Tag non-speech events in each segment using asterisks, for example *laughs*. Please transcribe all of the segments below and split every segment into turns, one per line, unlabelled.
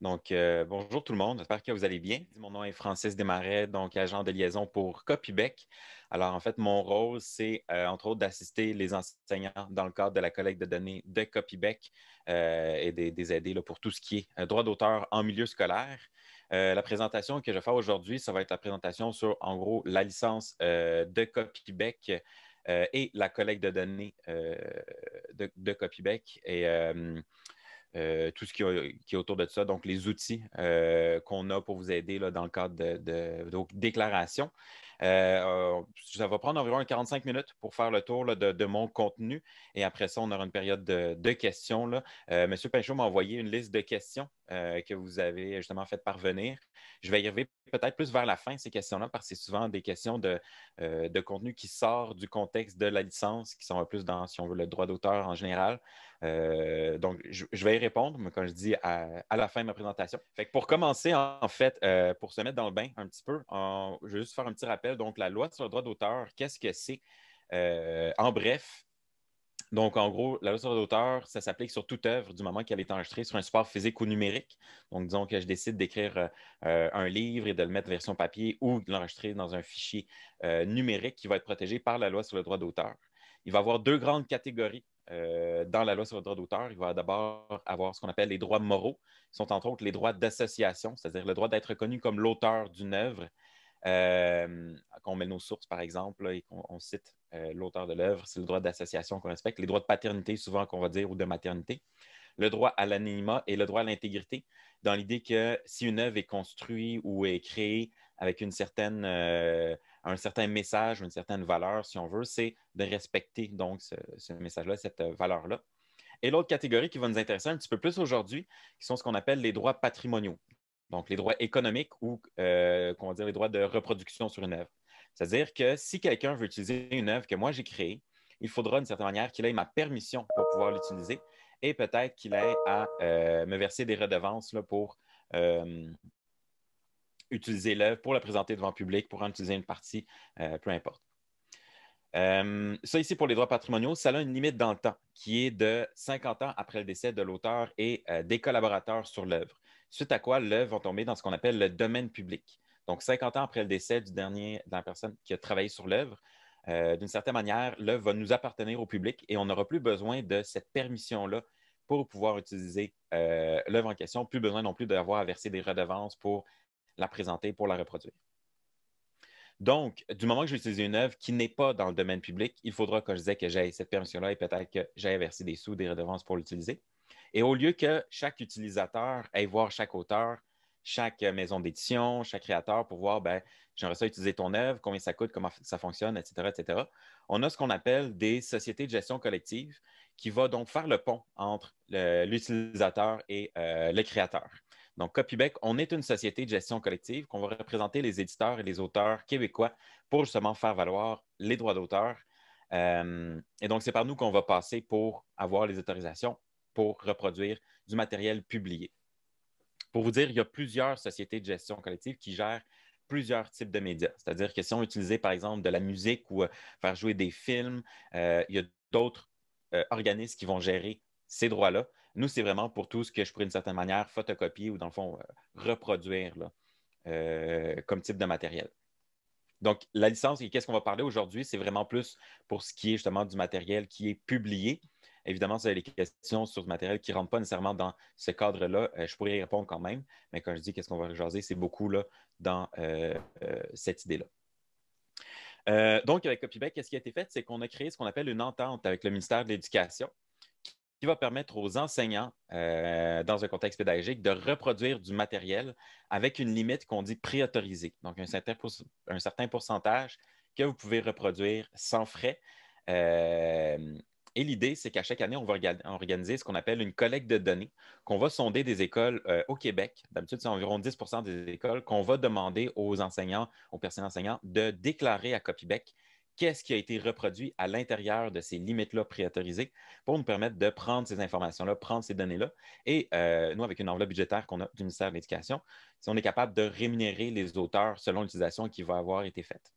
Donc, euh, bonjour tout le monde, j'espère que vous allez bien. Mon nom est Francis Desmarais, donc agent de liaison pour Copybeck. Alors, en fait, mon rôle, c'est euh, entre autres d'assister les enseignants dans le cadre de la collecte de données de Copybeck euh, et des, aider là, pour tout ce qui est droit d'auteur en milieu scolaire. la présentation que je vais faire aujourd'hui, ça va être la présentation sur, en gros, la licence de Copybeck et la collecte de données de, de Et euh, tout ce qui, est autour de ça, donc les outils euh, qu'on a pour vous aider dans le cadre de, de, déclarations. Euh, ça va prendre environ 45 minutes pour faire le tour de, mon contenu et après ça, on aura une période de, questions. Là. Monsieur Pinchot m'a envoyé une liste de questions euh, que vous avez justement fait parvenir. Je vais y arriver peut-être plus vers la fin, ces questions-là, parce que c'est souvent des questions euh, de, contenu qui sort du contexte de la licence, qui sont plus dans, si on veut, le droit d'auteur en général. Euh, donc, je, vais y répondre, mais quand je dis à, la fin de ma présentation. pour commencer, en, fait, pour se mettre dans le bain un petit peu, je vais juste faire un petit rappel. Donc, la loi sur le droit d'auteur, qu'est-ce que c'est? en bref, donc, en gros, la loi sur le droit d'auteur, ça s'applique sur toute œuvre du moment qu'elle est enregistrée sur un support physique ou numérique. Donc, disons que je décide d'écrire euh, un livre et de le mettre version papier ou de l'enregistrer dans un fichier euh, numérique qui va être protégé par la loi sur le droit d'auteur. Il va y avoir deux grandes catégories euh, dans la loi sur le droit d'auteur. Il va d'abord avoir ce qu'on appelle les droits moraux, qui sont entre autres les droits d'association, c'est-à-dire le droit d'être connu comme l'auteur d'une œuvre euh, qu'on met nos sources, par exemple, et qu'on cite euh, l'auteur de l'œuvre, c'est le droit d'association qu'on respecte, les droits de paternité, souvent qu'on va dire, ou de maternité, le droit à l'anonymat et le droit à l'intégrité, dans l'idée que si une œuvre est construite ou est créée avec une certaine, euh, un certain message, une certaine valeur, si on veut, c'est de respecter donc ce, ce message-là, cette valeur-là. Et l'autre catégorie qui va nous intéresser un petit peu plus aujourd'hui, qui sont ce qu'on appelle les droits patrimoniaux donc les droits économiques ou euh, dire les droits de reproduction sur une œuvre. C'est-à-dire que si quelqu'un veut utiliser une œuvre que moi j'ai créée, il faudra d'une certaine manière qu'il ait ma permission pour pouvoir l'utiliser et peut-être qu'il ait à euh, me verser des redevances là, pour euh, utiliser l'œuvre, pour la présenter devant le public, pour en utiliser une partie, euh, peu importe. ça ici pour les droits patrimoniaux, ça a une limite dans le temps qui est de 50 ans après le décès de l'auteur et des collaborateurs sur l'œuvre suite à quoi l'œuvre va tomber dans ce qu'on appelle le domaine public. Donc, 50 ans après le décès du dernier, de la personne qui a travaillé sur l'œuvre, euh, d'une certaine manière, l'œuvre va nous appartenir au public et on n'aura plus besoin de cette permission-là pour pouvoir utiliser euh, l'œuvre en question, plus besoin non plus d'avoir à verser des redevances pour la présenter, pour la reproduire. Donc, du moment que je vais utiliser une œuvre qui n'est pas dans le domaine public, il faudra, que je disais, que j'ai cette permission-là et peut-être que j'aille verser des sous, des redevances pour l'utiliser. Et au lieu que chaque utilisateur aille voir chaque auteur, chaque euh, maison d'édition, chaque créateur pour voir, ben, j'aimerais ça utiliser ton œuvre, combien ça coûte, comment ça fonctionne, etc., etc. On a ce qu'on appelle des sociétés de gestion collective qui va donc faire le pont entre l'utilisateur et les euh, le créateur. Donc, Copybec, on est une société de gestion collective qu'on va représenter les éditeurs et les auteurs québécois pour justement faire valoir les droits d'auteur. Euh, et donc, c'est par nous qu'on va passer pour avoir les autorisations pour reproduire du matériel publié. Pour vous dire, il y a plusieurs sociétés de gestion collective qui gèrent plusieurs types de médias. C'est-à-dire que si on utilisait, par exemple, de la musique ou euh, faire jouer des films, euh, il y a d'autres euh, organismes qui vont gérer ces droits-là. Nous, c'est vraiment pour tout ce que je pourrais, d'une certaine manière, photocopier ou, dans le fond, reproduire comme type de matériel. Donc, la licence, et qu'est-ce qu'on va parler aujourd'hui? C'est vraiment plus pour ce qui est justement du matériel qui est publié, Évidemment, si vous avez des questions sur ce matériel qui ne rentre pas nécessairement dans ce cadre-là, euh, je pourrais y répondre quand même. Mais quand je dis qu'est-ce qu'on va jaser, c'est beaucoup là, dans euh, euh, cette idée-là. donc, avec Copyback, ce qui a été fait, c'est qu'on a créé ce qu'on appelle une entente avec le ministère de l'Éducation qui va permettre aux enseignants, dans un contexte pédagogique, de reproduire du matériel avec une limite qu'on dit préautorisée, donc un certain, pourcentage que vous pouvez reproduire sans frais. Et l'idée, c'est qu'à chaque année, on va organiser ce qu'on appelle une collecte de données, qu'on va sonder des écoles euh, au Québec. D'habitude, c'est environ 10 des écoles qu'on va demander aux enseignants, aux personnels enseignants, de déclarer à Copybec qu'est-ce qui a été reproduit à l'intérieur de ces limites-là préautorisées pour nous permettre de prendre ces informations-là, prendre ces données-là. Et euh, nous, avec une enveloppe budgétaire qu'on a du ministère de l'Éducation, si on est capable de rémunérer les auteurs selon l'utilisation qui va avoir été faite.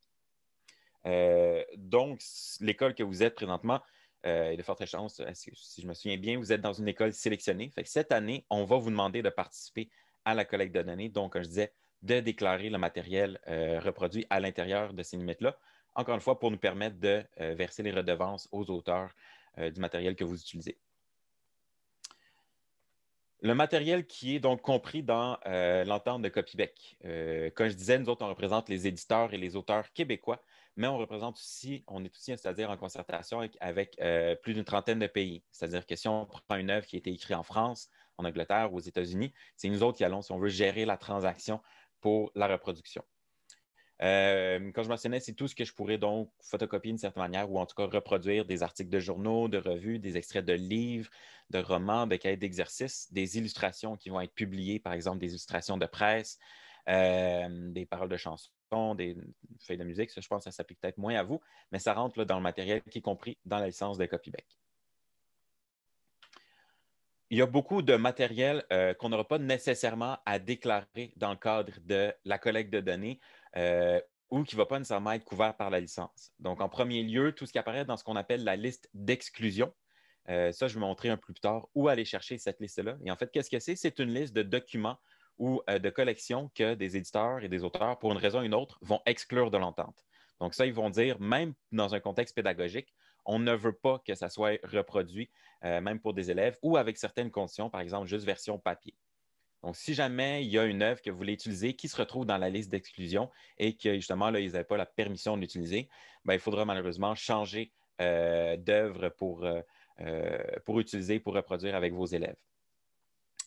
Euh, donc, l'école que vous êtes présentement, il y a de fortes chances, euh, si je me souviens bien, vous êtes dans une école sélectionnée. cette année, on va vous demander de participer à la collecte de données. Donc, comme je disais, de déclarer le matériel euh, reproduit à l'intérieur de ces limites-là. Encore une fois, pour nous permettre de euh, verser les redevances aux auteurs du matériel que vous utilisez. Le matériel qui est donc compris dans euh, l'entente de Copybec. Euh, comme je disais, nous autres, on représente les éditeurs et les auteurs québécois, mais on représente aussi, on est aussi, c'est-à-dire en concertation avec, euh, plus d'une trentaine de pays. C'est-à-dire que si on prend une œuvre qui a été écrite en France, en Angleterre, ou aux États-Unis, c'est nous autres qui allons, si on veut, gérer la transaction pour la reproduction. Quand euh, je mentionnais, c'est tout ce que je pourrais donc photocopier d'une certaine manière ou en tout cas reproduire des articles de journaux, de revues, des extraits de livres, de romans, des cahiers d'exercices, des illustrations qui vont être publiées, par exemple des illustrations de presse, euh, des paroles de chansons, des feuilles de musique. je pense que ça s'applique peut-être moins à vous, mais ça rentre dans le matériel qui est compris dans la licence de Copyback il y a beaucoup de matériel euh, qu'on n'aura pas nécessairement à déclarer dans le cadre de la collecte de données euh, ou qui ne va pas nécessairement être couvert par la licence. Donc, en premier lieu, tout ce qui apparaît dans ce qu'on appelle la liste d'exclusion. Euh, ça, je vais vous montrer un peu plus tard où aller chercher cette liste-là. Et en fait, qu'est-ce que c'est? C'est une liste de documents ou euh, de collections que des éditeurs et des auteurs, pour une raison ou une autre, vont exclure de l'entente. Donc, ça, ils vont dire, même dans un contexte pédagogique, on ne veut pas que ça soit reproduit, même pour des élèves, ou avec certaines conditions, par exemple, juste version papier. Donc, si jamais il y a une œuvre que vous voulez utiliser qui se retrouve dans la liste d'exclusion et que justement, là, ils n'avaient pas la permission de l'utiliser, ben, il faudra malheureusement changer euh, d'œuvre pour, euh, euh, pour utiliser, pour reproduire avec vos élèves.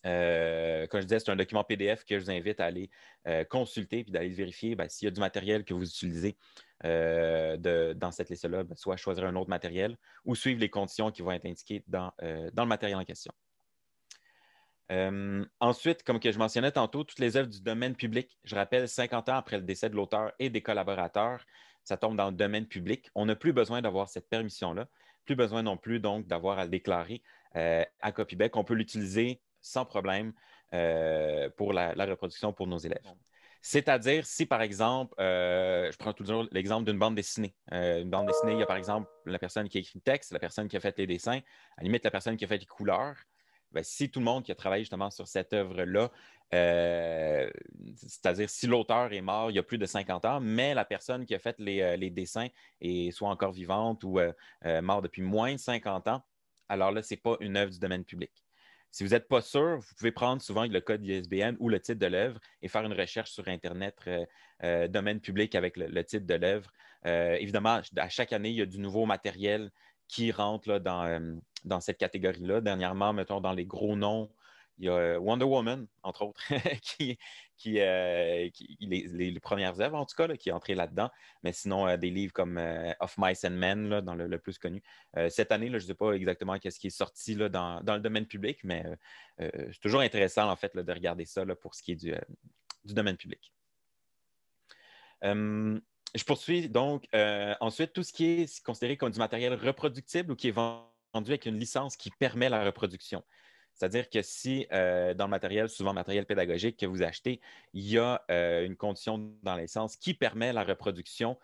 comme je disais, c'est un document PDF que je vous invite à aller consulter puis d'aller vérifier ben, s'il y a du matériel que vous utilisez dans cette liste-là, ben, soit choisir un autre matériel ou suivre les conditions qui vont être indiquées dans le matériel en question. Euh, ensuite, comme je mentionnais tantôt, toutes les œuvres du domaine public, je rappelle, 50 ans après le décès de l'auteur et des collaborateurs, ça tombe dans le domaine public. On n'a plus besoin d'avoir cette permission-là, plus besoin non plus donc d'avoir à le déclarer euh, à CopyBeck. On peut l'utiliser sans problème euh, pour la, la, reproduction pour nos élèves. C'est-à-dire si, par exemple, je prends toujours l'exemple d'une bande dessinée. une bande dessinée, il y a par exemple la personne qui a écrit le texte, la personne qui a fait les dessins, à la limite la personne qui a fait les couleurs. Ben, si tout le monde qui a travaillé justement sur cette œuvre-là, euh, c'est-à-dire si l'auteur est mort il y a plus de 50 ans, mais la personne qui a fait les, euh, dessins est soit encore vivante ou euh, mort depuis moins de 50 ans, alors là, ce n'est pas une œuvre du domaine public. Si vous n'êtes pas sûr, vous pouvez prendre souvent le code ISBN ou le titre de l'œuvre et faire une recherche sur Internet domaine public avec le, titre de l'œuvre. évidemment, à chaque année, il y a du nouveau matériel qui rentrent là, euh, dans, cette catégorie-là. Dernièrement, mettons, dans les gros noms, il y a euh, Wonder Woman, entre autres, *laughs* qui, qui, euh, les, premières œuvres, en tout cas, qui est entrée là-dedans. Mais sinon, des livres comme Of Mice and Men, dans le, plus connu. cette année, là, je ne sais pas exactement ce qui est sorti là, dans, le domaine public, mais c'est toujours intéressant, en fait, de regarder ça pour ce qui est du, du domaine public je poursuis donc euh, ensuite tout ce qui est considéré comme du matériel reproductible ou qui est vendu avec une licence qui permet la reproduction. C'est-à-dire que si euh, dans le matériel, souvent matériel pédagogique que vous achetez, il y a euh, une condition dans l'essence qui permet la reproduction,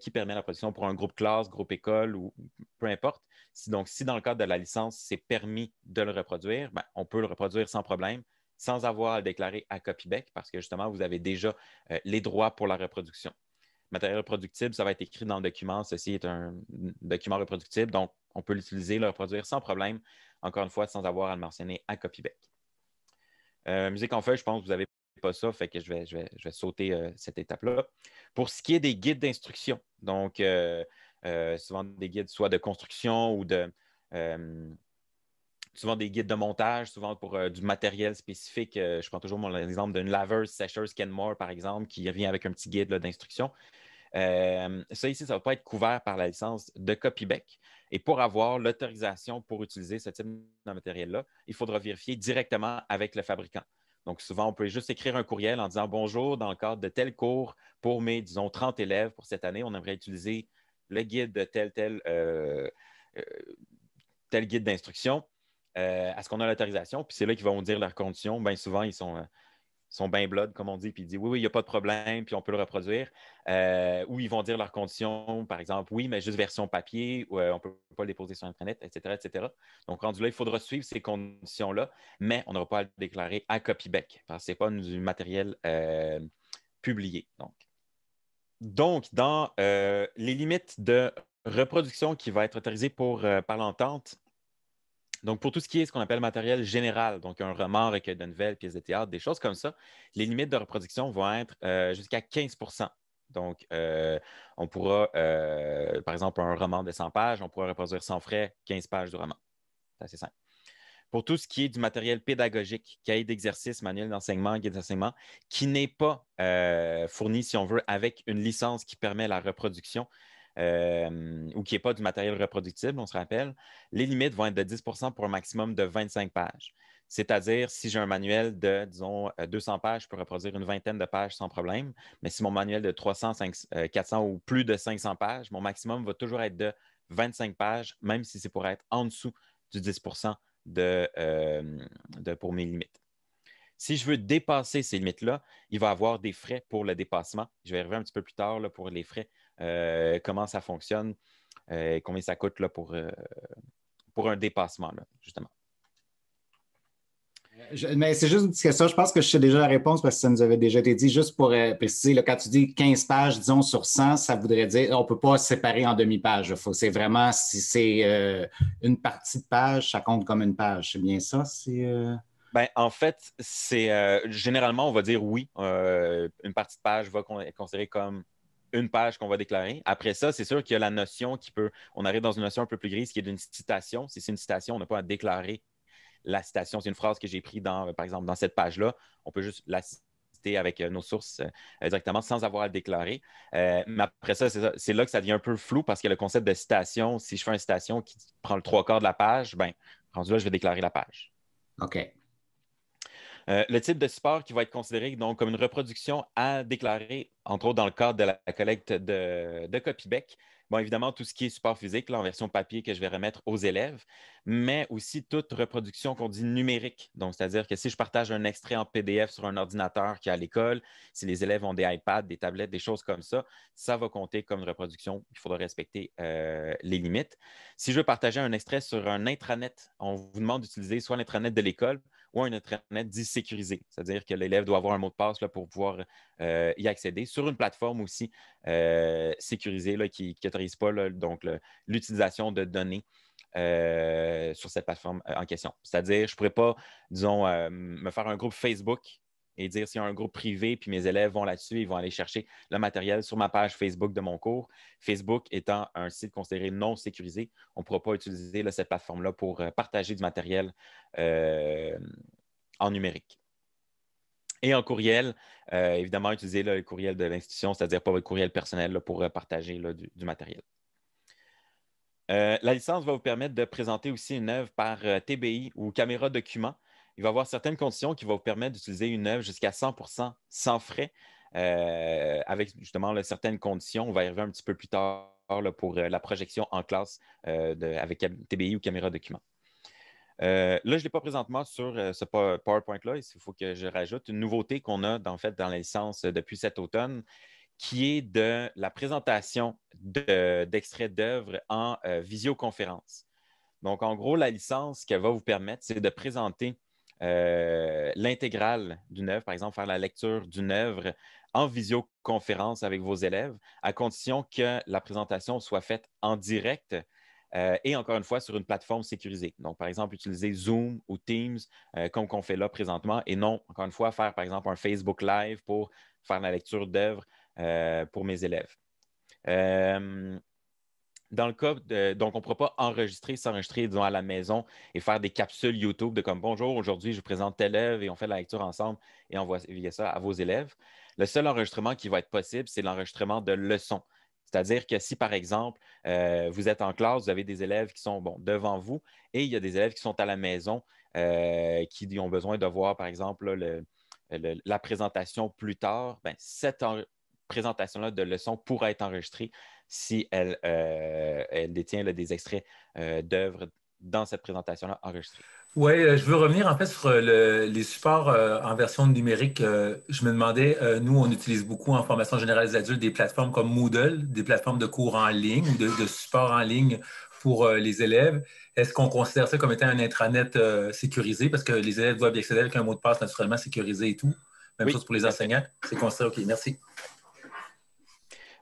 qui permet la production pour un groupe classe, groupe école ou peu importe. donc, si dans le cadre de la licence, c'est permis de le reproduire, ben, on peut le reproduire sans problème, sans avoir à le déclarer à Copybec, parce que justement, vous avez déjà les droits pour la reproduction matériel reproductible, ça va être écrit dans le document. Ceci est un document reproductible, donc on peut l'utiliser, le reproduire sans problème, encore une fois, sans avoir à le mentionner à CopyBec. Euh, musique en feuille, je pense que vous n'avez pas ça, fait que je vais, sauter euh, cette étape-là. Pour ce qui est des guides d'instruction, donc euh, souvent des guides soit de construction ou de souvent des guides de montage, souvent pour du matériel spécifique. je prends toujours mon exemple d'une laveuse sécheuse Kenmore, par exemple, qui revient avec un petit guide d'instruction. Euh, ça ici, ça ne va pas être couvert par la licence de Copybeck. Et pour avoir l'autorisation pour utiliser ce type de matériel-là, il faudra vérifier directement avec le fabricant. Donc, souvent, on peut juste écrire un courriel en disant bonjour, dans le cadre de tel cours pour mes, disons, 30 élèves pour cette année, on aimerait utiliser le guide de tel, tel, euh, euh, guide d'instruction. Est-ce qu'on a l'autorisation? Puis c'est là qu'ils vont dire leurs conditions. Bien souvent, ils sont sont bien blood, comme on dit, puis ils disent oui, oui, il n'y a pas de problème, puis on peut le reproduire. Euh, ou ils vont dire leurs conditions, par exemple, oui, mais juste version papier, ou, euh, on ne peut pas le déposer sur Internet, etc., etc. Donc, rendu là, il faudra suivre ces conditions-là, mais on n'aura pas à le déclarer à copyback, parce que ce n'est pas du matériel euh, publié. Donc, donc dans les limites de reproduction qui va être autorisée pour, par l'entente, donc, pour tout ce qui est ce qu'on appelle matériel général, donc un roman, recueil de nouvelles, pièces de théâtre, des choses comme ça, les limites de reproduction vont être euh, jusqu'à 15 donc, euh, on pourra, euh, par exemple, un roman de 100 pages, on pourra reproduire sans frais 15 pages du roman. C'est assez simple. Pour tout ce qui est du matériel pédagogique, cahier d'exercice, manuel d'enseignement, guide d'enseignement, qui n'est pas fourni, si on veut, avec une licence qui permet la reproduction, euh, ou qui n'est pas du matériel reproductible, on se rappelle, les limites vont être de 10 pour un maximum de 25 pages. C'est-à-dire, si j'ai un manuel de, disons, 200 euh, pages, je peux reproduire une vingtaine de pages sans problème. Mais si mon manuel de 300, 400 euh, ou plus de 500 pages, mon maximum va toujours être de 25 pages, même si c'est pour être en dessous du 10 de, pour mes limites. Si je veux dépasser ces limites-là, il va y avoir des frais pour le dépassement. Je vais y arriver un petit peu plus tard pour les frais euh, comment ça fonctionne, et euh, combien ça coûte là, pour, euh, pour un dépassement, justement. mais c'est juste une petite question. Je pense que je sais déjà la réponse parce que ça nous avait déjà été dit. Juste pour préciser, quand tu dis 15 pages, disons, sur 100, ça voudrait dire qu'on ne peut pas séparer en demi-page. C'est vraiment, si c'est une partie de page, ça compte comme une page. C'est bien ça? C'est. Ben, en fait, c'est généralement, on va dire oui, une partie de page va être considérée comme une page qu'on va déclarer. Après ça, c'est sûr qu'il y a la notion qui peut. On arrive dans une notion un peu plus grise qui est d'une citation. Si c'est une citation, on n'a pas à déclarer la citation. C'est une phrase que j'ai prise dans, par exemple, dans cette page-là. On peut juste la citer avec euh, nos sources euh, directement sans avoir à le déclarer. Euh, mais après ça, c'est là que ça devient un peu flou parce que le concept de citation, si je fais une citation qui prend le trois quarts de la page, ben, rendu là, je vais déclarer la page. OK. Euh, le type de support qui va être considéré donc, comme une reproduction à déclarer, entre autres dans le cadre de la collecte de, de Bon, évidemment, tout ce qui est support physique, en version papier que je vais remettre aux élèves, mais aussi toute reproduction qu'on dit numérique. Donc, c'est-à-dire que si je partage un extrait en PDF sur un ordinateur qui est à l'école, si les élèves ont des iPads, des tablettes, des choses comme ça, ça va compter comme une reproduction. Il faudra respecter euh, les limites. Si je veux partager un extrait sur un intranet, on vous demande d'utiliser soit l'intranet de l'école, ou un intranet dit sécurisé, c'est-à-dire que l'élève doit avoir un mot de passe pour pouvoir euh, y accéder sur une plateforme aussi euh, sécurisée là, qui n'autorise pas donc l'utilisation de données. Euh, sur cette plateforme en question. C'est-à-dire, je ne pourrais pas, disons, me faire un groupe Facebook et dire s'il y a un groupe privé, puis mes élèves vont là-dessus, ils vont aller chercher le matériel sur ma page Facebook de mon cours. Facebook étant un site considéré non sécurisé, on ne pourra pas utiliser cette plateforme-là pour euh, partager du matériel euh, en numérique. Et en courriel, euh, évidemment, utilisez le courriel de l'institution, c'est-à-dire pas votre courriel personnel pour partager du, matériel. la licence va vous permettre de présenter aussi une œuvre par TBI ou caméra document il va y avoir certaines conditions qui vont vous permettre d'utiliser une œuvre jusqu'à 100 sans frais, euh, avec justement certaines conditions. On va y arriver un petit peu plus tard pour euh, la projection en classe euh, avec TBI ou caméra document. là, je ne l'ai pas présentement sur ce PowerPoint-là. Il faut que je rajoute une nouveauté qu'on a en fait, dans la licence depuis cet automne, qui est de la présentation d'extraits d'œuvres en visioconférence. Donc, en gros, la licence qu'elle va vous permettre, c'est de présenter euh, l'intégrale d'une œuvre, par exemple, faire la lecture d'une œuvre en visioconférence avec vos élèves, à condition que la présentation soit faite en direct euh, et encore une fois sur une plateforme sécurisée. Donc, par exemple, utiliser Zoom ou Teams euh, comme qu'on fait là présentement et non, encore une fois, faire par exemple un Facebook Live pour faire la lecture d'œuvres pour mes élèves dans le cas donc on ne pourra pas enregistrer, s'enregistrer, disons, à la maison et faire des capsules YouTube de comme bonjour, aujourd'hui, je présente l'élève et on fait la lecture ensemble et on voit ça à vos élèves. Le seul enregistrement qui va être possible, c'est l'enregistrement de leçons. C'est-à-dire que si, par exemple, euh, vous êtes en classe, vous avez des élèves qui sont bon, devant vous et il y a des élèves qui sont à la maison euh, qui ont besoin de voir, par exemple, la présentation plus tard, ben, cette présentation-là de leçons pourra être enregistrée si elle, euh, détient des extraits euh, d'œuvres dans cette présentation-là enregistrée.
Oui, euh, je veux revenir en fait sur les supports en version numérique. je me demandais, nous, on utilise beaucoup en formation générale des adultes des plateformes comme Moodle, des plateformes de cours en ligne, de, de support en ligne pour les élèves. Est-ce qu'on considère ça comme étant un intranet sécurisé parce que les élèves doivent bien accéder avec un mot de passe naturellement sécurisé et tout? Même chose pour les enseignants. C'est considéré, OK, merci.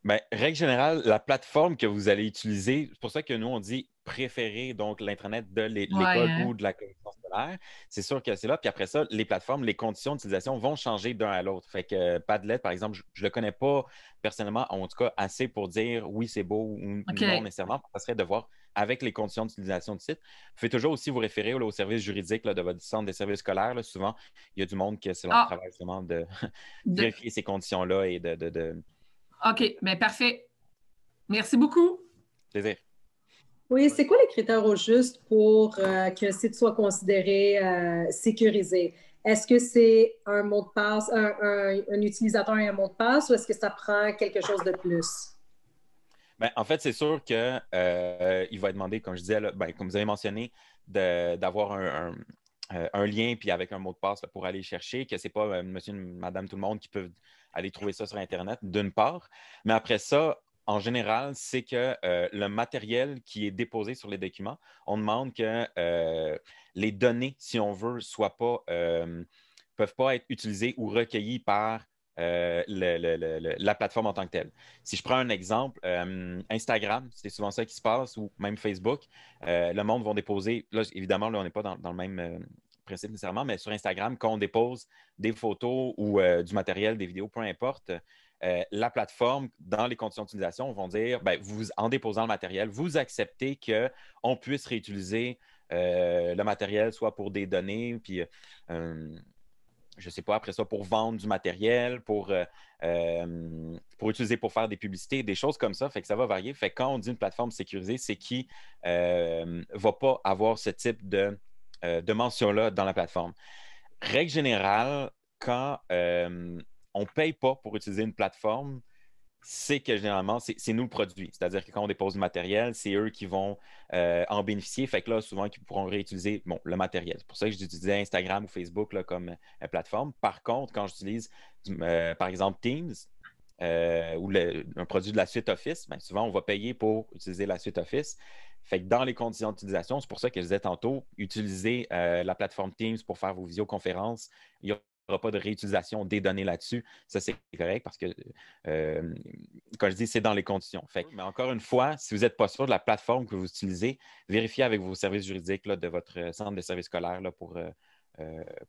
Bien, règle générale, la plateforme que vous allez utiliser, c'est pour ça que nous, on dit préférer donc l'intranet de l'école hein. ou de la commission scolaire. C'est sûr que c'est là. Puis après ça, les plateformes, les conditions d'utilisation vont changer d'un à l'autre. Fait que euh, Padlet, par exemple, je ne le connais pas personnellement, en tout cas, assez pour dire oui, c'est beau ou non nécessairement. Ça serait de voir avec les conditions d'utilisation du site. Vous pouvez toujours aussi vous référer au service juridique de votre centre des services scolaires. Souvent, il y a du monde qui, selon le travail, de, vérifier *laughs* ces conditions-là et de OK, mais ben, parfait. Merci beaucoup. Plaisir.
Oui, c'est quoi les critères au juste pour euh, que le site soit considéré euh, sécurisé? Est-ce que c'est un mot de passe, un, utilisateur et un mot de passe ou est-ce que ça prend quelque chose de plus?
Bien, en fait, c'est sûr qu'il euh, va demander, comme je disais, ben, comme vous avez mentionné, d'avoir euh, un, lien puis avec un mot de passe pour aller chercher, que ce n'est pas monsieur, madame, tout le monde qui peut aller trouver ça sur Internet, d'une part. Mais après ça, en général, c'est que euh, le matériel qui est déposé sur les documents, on demande que euh, les données, si on veut, soient pas, euh, peuvent pas être utilisées ou recueillies par la plateforme en tant que telle. Si je prends un exemple, Instagram, c'est souvent ça qui se passe, ou même Facebook, le monde va déposer, là, évidemment, là, on n'est pas dans, le même, principe nécessairement, mais sur Instagram, quand on dépose des photos ou euh, du matériel, des vidéos, peu importe, euh, la plateforme, dans les conditions d'utilisation, vont dire ben, vous, en déposant le matériel, vous acceptez qu'on puisse réutiliser euh, le matériel, soit pour des données, puis je ne sais pas, après ça, pour vendre du matériel, pour, pour utiliser pour faire des publicités, des choses comme ça. Fait que ça va varier. Fait quand on dit une plateforme sécurisée, c'est qui ne va pas avoir ce type de euh, de mention-là dans la plateforme. Règle générale, quand euh, on ne paye pas pour utiliser une plateforme, c'est que généralement, c'est nous le produit. C'est-à-dire que quand on dépose du matériel, c'est eux qui vont euh, en bénéficier. Fait que là, souvent, ils pourront réutiliser le matériel. C'est pour ça que j'utilisais Instagram ou Facebook comme plateforme. Par contre, quand j'utilise, par exemple, Teams ou un produit de la suite Office, ben, souvent, on va payer pour utiliser la suite Office. Fait que dans les conditions d'utilisation, c'est pour ça que je disais tantôt, utilisez euh, la plateforme Teams pour faire vos visioconférences. Il y aura pas de réutilisation des données là-dessus. Ça, c'est correct parce que, euh, quand je dis, c'est dans les conditions. Fait mais encore une fois, si vous n'êtes pas sûr de la plateforme que vous utilisez, vérifiez avec vos services juridiques de votre euh, centre de services scolaires pour. Euh,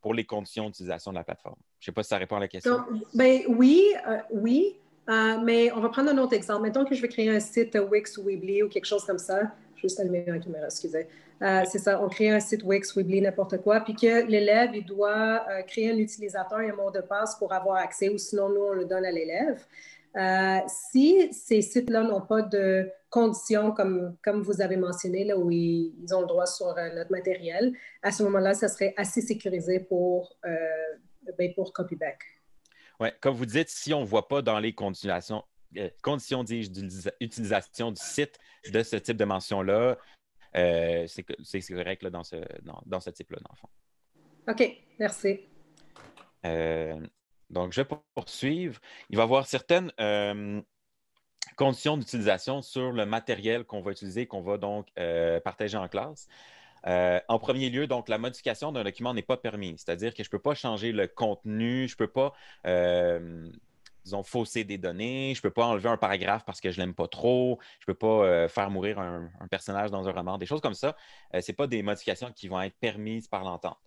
pour les conditions d'utilisation de la plateforme. Je ne sais pas si ça répond à la question.
Ben oui, oui, mais on va prendre un autre exemple. Mettons que je vais créer un site Wix ou Weebly ou quelque chose comme ça juste le caméra, excusez. Euh, c'est ça, on crée un site Wix, Weebly, n'importe quoi, puis que l'élève, il doit euh, créer un utilisateur et un mot de passe pour avoir accès, ou sinon, nous, on le donne à l'élève. Euh, si ces sites-là n'ont pas de conditions, comme, comme vous avez mentionné, là, où ils, ont le droit sur notre matériel, à ce moment-là, ça serait assez sécurisé pour, ben, pour copyback.
Ouais, comme vous dites, si on ne voit pas dans les conditions, euh, conditions d'utilisation du site de ce type de mention-là. Euh, c'est correct là, dans ce, dans, ce type-là, dans le fond.
OK, merci.
Euh, donc, je vais poursuivre. Il va y avoir certaines conditions d'utilisation sur le matériel qu'on va utiliser, qu'on va donc partager en classe. en premier lieu, donc, la modification d'un document n'est pas permis. c'est-à-dire que je ne peux pas changer le contenu, je ne peux pas disons, fausser des données, je ne peux pas enlever un paragraphe parce que je ne l'aime pas trop, je ne peux pas euh, faire mourir un, personnage dans un roman, des choses comme ça. ne euh, sont pas des modifications qui vont être permises par l'entente.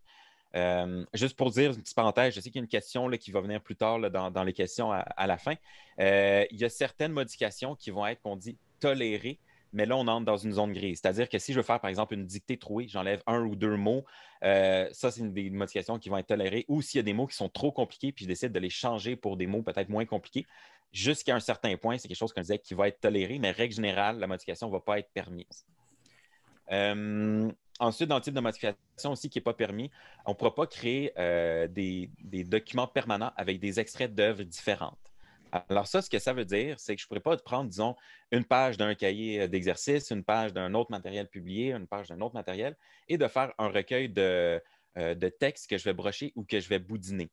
Euh, juste pour dire une petite parenthèse, je sais qu'il y a une question qui va venir plus tard dans, les questions à la fin. il y a certaines modifications qui vont être, qu'on dit, tolérées mais là, on entre dans une zone grise. C'est-à-dire que si je veux faire, par exemple, une dictée trouée, j'enlève un ou deux mots, euh, ça, c'est des modifications qui vont être tolérées. Ou s'il y a des mots qui sont trop compliqués, puis je décide de les changer pour des mots peut-être moins compliqués, jusqu'à un certain point, c'est quelque chose qu'on disait qui va être toléré, mais règle générale, la modification ne va pas être permise. Euh, ensuite, dans le type de modification aussi qui n'est pas permis, on ne pourra pas créer euh, des, des documents permanents avec des extraits d'œuvres différentes. Alors ça, ce que ça veut dire, c'est que je ne pourrais pas prendre, disons, une page d'un cahier euh, d'exercice, une page d'un autre matériel publié, une page d'un autre matériel, et de faire un recueil de, euh, textes que je vais brocher ou que je vais boudiner.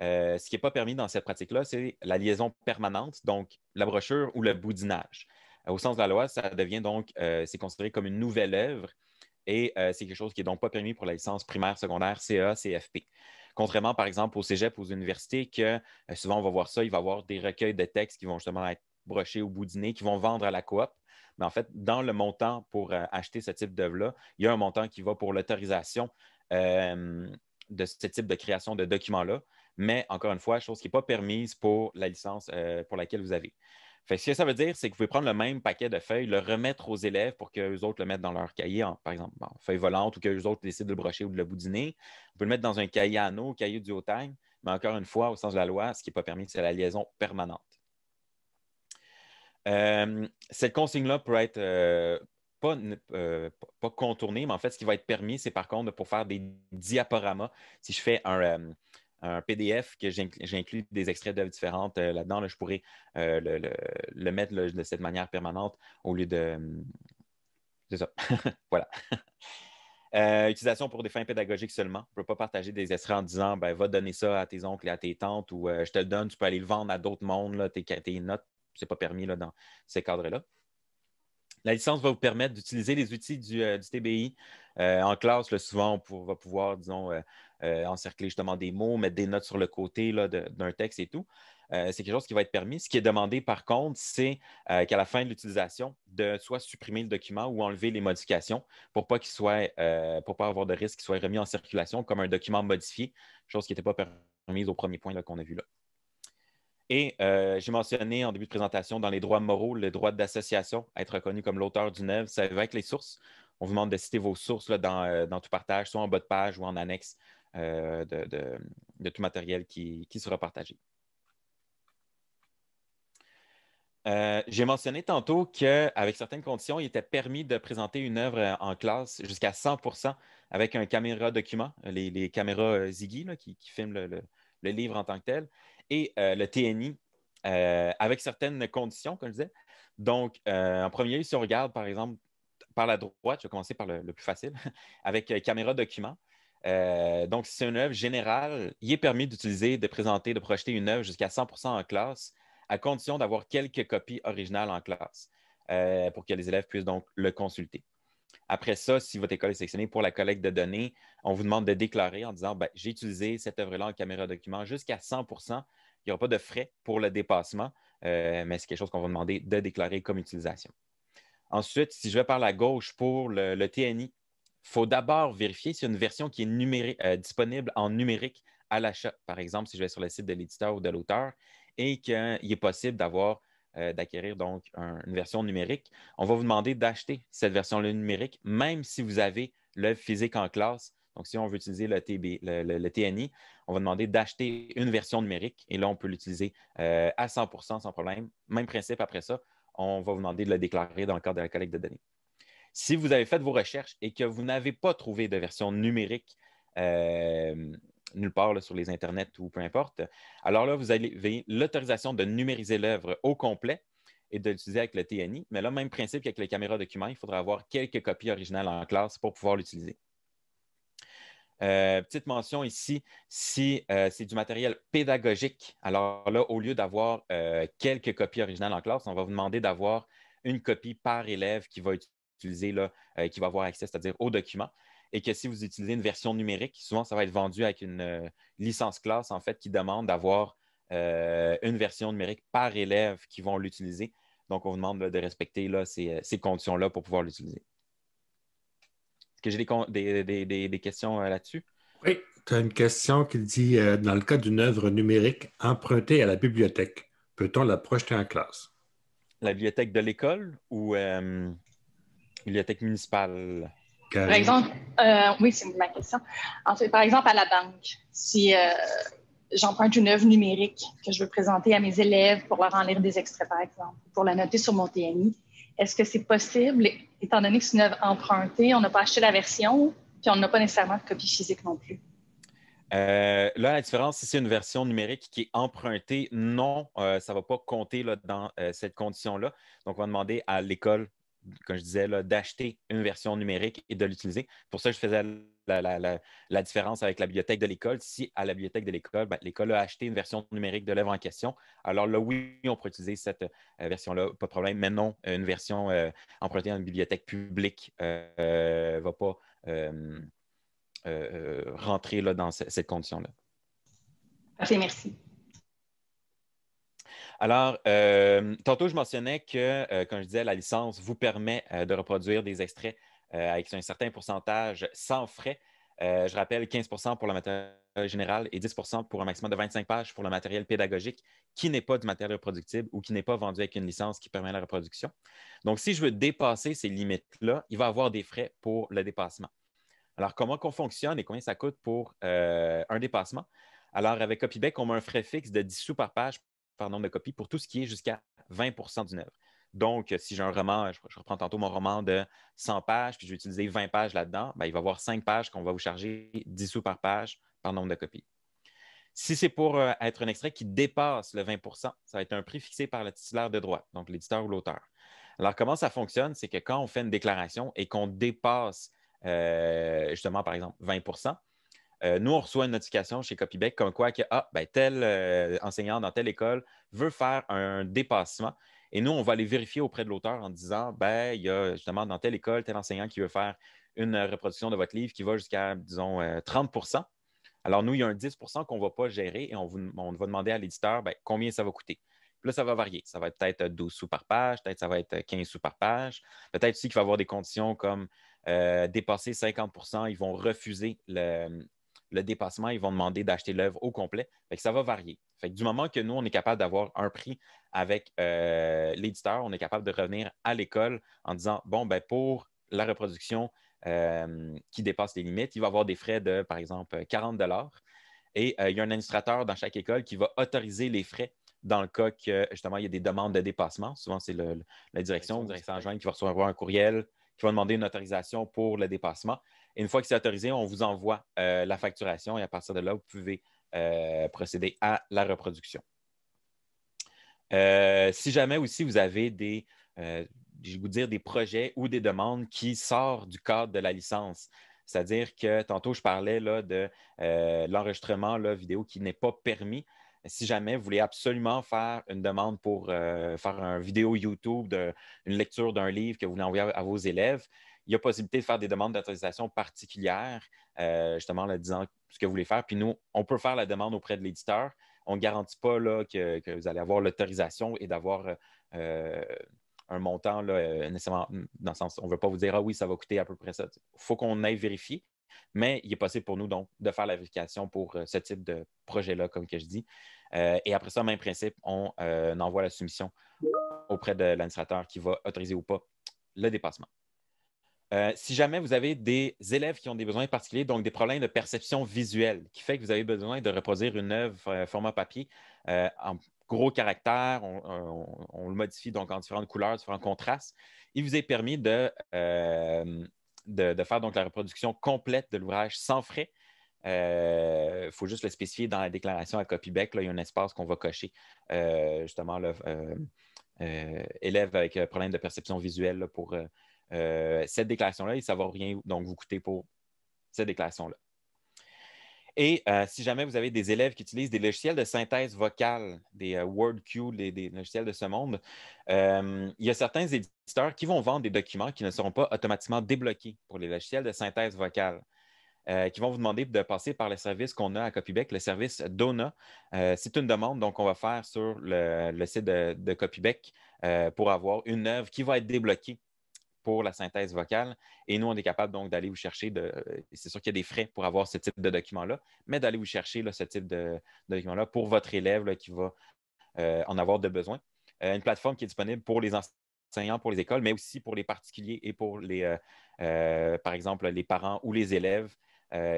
Euh, ce qui n'est pas permis dans cette pratique-là, c'est la liaison permanente, donc la brochure ou le boudinage. au sens de la loi, ça devient donc, c'est considéré comme une nouvelle œuvre et c'est quelque chose qui n'est donc pas permis pour la licence primaire, secondaire, CA, CFP. Contrairement, par exemple, au cégep, aux universités, que euh, souvent on va voir ça, il va y avoir des recueils de textes qui vont justement être brochés au bout du nez, qui vont vendre à la coop. Mais en fait, dans le montant pour euh, acheter ce type d'œuvre-là, il y a un montant qui va pour l'autorisation euh, de ce type de création de documents-là. Mais encore une fois, chose qui n'est pas permise pour la licence pour laquelle vous avez ce que ça veut dire, c'est que vous pouvez prendre le même paquet de feuilles, le remettre aux élèves pour qu'eux autres le mettent dans leur cahier, par exemple, en feuille volante ou qu'eux autres décident de le brocher ou de le boudiner. Vous pouvez le mettre dans un cahier anneau, cahier du haut temps, mais encore une fois, au sens de la loi, ce qui n'est pas permis, c'est la liaison permanente. Euh, cette consigne-là peut être euh, pas, euh, pas, contournée, mais en fait, ce qui va être permis, c'est par contre pour faire des diaporamas. Si je fais un, un PDF que j'inclus des extraits de différentes euh, là-dedans. je pourrais euh, le, mettre de cette manière permanente au lieu de. Hum, c'est ça. *laughs* voilà. Euh, utilisation pour des fins pédagogiques seulement. On ne peut pas partager des extraits en disant ben, va donner ça à tes oncles et à tes tantes ou je te le donne, tu peux aller le vendre à d'autres mondes, là, tes, tes notes. Ce n'est pas permis là, dans ces cadres-là. La licence va vous permettre d'utiliser les outils du, TBI en classe. souvent, on va pouvoir, disons, euh, encercler justement des mots, mettre des notes sur le côté d'un texte et tout. Euh, c'est quelque chose qui va être permis. Ce qui est demandé, par contre, c'est euh, qu'à la fin de l'utilisation, de soit supprimer le document ou enlever les modifications pour pas pas avoir de risque qu'il soit remis en circulation comme un document modifié, chose qui n'était pas permise au premier point qu'on a vu là. Et j'ai mentionné en début de présentation dans les droits moraux le droit d'association, être reconnu comme l'auteur du œuvre, ça va avec les sources. On vous demande de citer vos sources dans, dans, tout partage, soit en bas de page ou en annexe euh, de, tout matériel qui, sera partagé. Euh, j'ai mentionné tantôt qu'avec certaines conditions, il était permis de présenter une œuvre euh, en classe jusqu'à 100 avec un caméra document, les, caméras Ziggy qui, filment le, livre en tant que tel, et le TNI avec certaines conditions, comme je disais. Donc, en premier, si on regarde par exemple par la droite, je vais commencer par le plus facile, *laughs* avec caméra document. Euh, donc, si c'est une œuvre générale, il est permis d'utiliser, de présenter, de projeter une œuvre jusqu'à 100 en classe, à condition d'avoir quelques copies originales en classe, euh, pour que les élèves puissent donc le consulter. Après ça, si votre école est sélectionnée pour la collecte de données, on vous demande de déclarer en disant ben, J'ai utilisé cette œuvre-là en caméra document jusqu'à 100 Il n'y aura pas de frais pour le dépassement, euh, mais c'est quelque chose qu'on va demander de déclarer comme utilisation. Ensuite, si je vais par la gauche pour le TNI, il faut d'abord vérifier si y une version qui est euh, disponible en numérique à l'achat. Par exemple, si je vais sur le site de l'éditeur ou de l'auteur et qu'il est possible d'avoir euh, d'acquérir donc une version numérique, on va vous demander d'acheter cette version-là numérique, même si vous avez l'œuvre physique en classe. Donc, si on veut utiliser le, TNI, on va demander d'acheter une version numérique et là, on peut l'utiliser euh, à 100 sans problème. Même principe après ça, on va vous demander de le déclarer dans le cadre de la collecte de données. Si vous avez fait vos recherches et que vous n'avez pas trouvé de version numérique euh, nulle part sur les internets ou peu importe, alors là, vous avez l'autorisation de numériser l'œuvre au complet et de l'utiliser avec le TNI. Mais là, même principe qu'avec les caméras document il faudra avoir quelques copies originales en classe pour pouvoir l'utiliser. Euh, petite mention ici, si euh, c'est du matériel pédagogique, alors là, au lieu d'avoir quelques copies originales en classe, on va vous demander d'avoir une copie par élève qui va être utiliser, là, euh, qui va avoir accès, c'est-à-dire aux documents. Et que si vous utilisez une version numérique, souvent, ça va être vendu avec une euh, licence classe, en fait, qui demande d'avoir euh, une version numérique par élève qui vont l'utiliser. Donc, on vous demande de respecter là, ces, conditions-là pour pouvoir l'utiliser. Est-ce que j'ai des, questions là-dessus?
Oui, tu as une question qui dit Dans le cas d'une œuvre numérique empruntée à la bibliothèque, peut-on la projeter en classe? La bibliothèque de l'école ou bibliothèque
municipale? Par exemple,
euh, oui, c'est ma question. par exemple, à la banque, si euh, j'emprunte une œuvre numérique que je veux présenter à mes élèves pour leur en lire des extraits, par exemple, pour la noter sur mon TMI, est-ce que c'est possible, étant donné que c'est une œuvre empruntée, on n'a pas acheté la version, puis on n'a pas nécessairement de copie physique non plus?
Euh, là, la différence, si c'est une version numérique qui est empruntée, non, ça ne va pas compter dans cette condition-là. Donc, on va demander à l'école comme je disais, d'acheter une version numérique et de l'utiliser. Pour ça, je faisais la, différence avec la bibliothèque de l'école. Si à la bibliothèque de l'école, ben, l'école a acheté une version numérique de l'œuvre en question, alors là, oui, on peut utiliser cette euh, version-là, pas de problème, mais non, une version euh, empruntée à une bibliothèque publique ne euh, va pas rentrer dans cette condition-là. merci. Alors, euh, tantôt, je mentionnais que, quand euh, comme je disais, la licence vous permet euh, de reproduire des extraits avec un certain pourcentage sans frais. je rappelle 15 pour le matériel général et 10 pour un maximum de 25 pages pour le matériel pédagogique qui n'est pas du matériel reproductible ou qui n'est pas vendu avec une licence qui permet la reproduction. Donc, si je veux dépasser ces limites-là, il va y avoir des frais pour le dépassement. Alors, comment qu'on fonctionne et combien ça coûte pour un dépassement? Alors, avec Copybeck, on met un frais fixe de 10 sous par page par nombre de copies pour tout ce qui est jusqu'à 20 d'une œuvre. Donc, si j'ai un roman, je, reprends tantôt mon roman de 100 pages, puis je vais utiliser 20 pages là-dedans, ben, il va y avoir 5 pages qu'on va vous charger 10 sous par page par nombre de copies. Si c'est pour euh, être un extrait qui dépasse le 20 ça va être un prix fixé par le titulaire de droit, donc l'éditeur ou l'auteur. Alors, comment ça fonctionne? C'est que quand on fait une déclaration et qu'on dépasse, euh, justement, par exemple, 20 euh, nous, on reçoit une notification chez Copybeck comme quoi que ah, ben, tel euh, enseignant dans telle école veut faire un dépassement. Et nous, on va aller vérifier auprès de l'auteur en disant ben, il y a justement dans telle école, tel enseignant qui veut faire une euh, reproduction de votre livre qui va jusqu'à, disons, 30 Alors, nous, il y a un 10 qu'on ne va pas gérer et on, va demander à l'éditeur ben, combien ça va coûter. Puis là, ça va varier. Ça va être peut-être 12 sous par page, peut-être ça va être 15 sous par page. Peut-être aussi qu'il va y avoir des conditions comme dépasser 50 ils vont refuser le, le dépassement, ils vont demander d'acheter l'œuvre au complet. ça va varier. Fait du moment que nous, on est capable d'avoir un prix avec euh, l'éditeur, on est capable de revenir à l'école en disant bon, ben pour la reproduction euh, qui dépasse les limites, il va avoir des frais de, par exemple, 40 Et euh, il y a un administrateur dans chaque école qui va autoriser les frais dans le cas que, justement, il y a des demandes de dépassement. Souvent, c'est la direction, le directeur adjoint qui va recevoir un courriel qui va demander une autorisation pour le dépassement. une fois que c'est autorisé, on vous envoie euh, la facturation et à partir de là, vous pouvez euh, procéder à la reproduction. Euh, si jamais aussi vous avez des, je vous dire, des projets ou des demandes qui sortent du cadre de la licence, c'est-à-dire que tantôt je parlais là, de l'enregistrement vidéo qui n'est pas permis, si jamais vous voulez absolument faire une demande pour euh, faire une vidéo YouTube, une lecture d'un livre que vous voulez envoyer à, vos élèves, il y a possibilité de faire des demandes d'autorisation particulières, euh, justement, en disant ce que vous voulez faire. Puis nous, on peut faire la demande auprès de l'éditeur. On ne garantit pas là, que, vous allez avoir l'autorisation et d'avoir euh, un montant nécessairement dans le sens, on ne veut pas vous dire, ah oui, ça va coûter à peu près ça. Il faut qu'on aille vérifier. Mais il est possible pour nous, donc, de faire la vérification pour euh, ce type de projet-là, comme que je dis. Euh, et après ça, même principe, on, euh, envoie la soumission auprès de l'administrateur qui va autoriser ou pas le dépassement. si jamais vous avez des élèves qui ont des besoins particuliers, donc des problèmes de perception visuelle, qui fait que vous avez besoin de reproduire une œuvre format papier en gros caractères on, le modifie donc en différentes couleurs, différents contrastes. Il vous est permis de, de, faire donc la reproduction complète de l'ouvrage sans frais. Il euh, faut juste le spécifier dans la déclaration à CopyBeck, Là, il y a un espace qu'on va cocher, euh, justement, là, euh, élève avec problème de perception visuelle pour cette déclaration-là. il ça ne va rien donc vous coûter pour cette déclaration-là. Et euh, si jamais vous avez des élèves qui utilisent des logiciels de synthèse vocale, des euh, WordQ, des, logiciels de ce monde, euh, il y a certains éditeurs qui vont vendre des documents qui ne seront pas automatiquement débloqués pour les logiciels de synthèse vocale. qui vont vous demander de passer par le service qu'on a à Copybec, le service Dona. c'est une demande donc va faire sur le, site de, de pour avoir une œuvre qui va être débloquée pour la synthèse vocale. Et nous, on est capable donc d'aller vous chercher, de, euh, c'est sûr qu'il y a des frais pour avoir ce type de document-là, mais d'aller vous chercher ce type de, documents document-là pour votre élève qui va euh, en avoir de besoin. Euh, une plateforme qui est disponible pour les enseignants, pour les écoles, mais aussi pour les particuliers et pour les, par exemple, les parents ou les élèves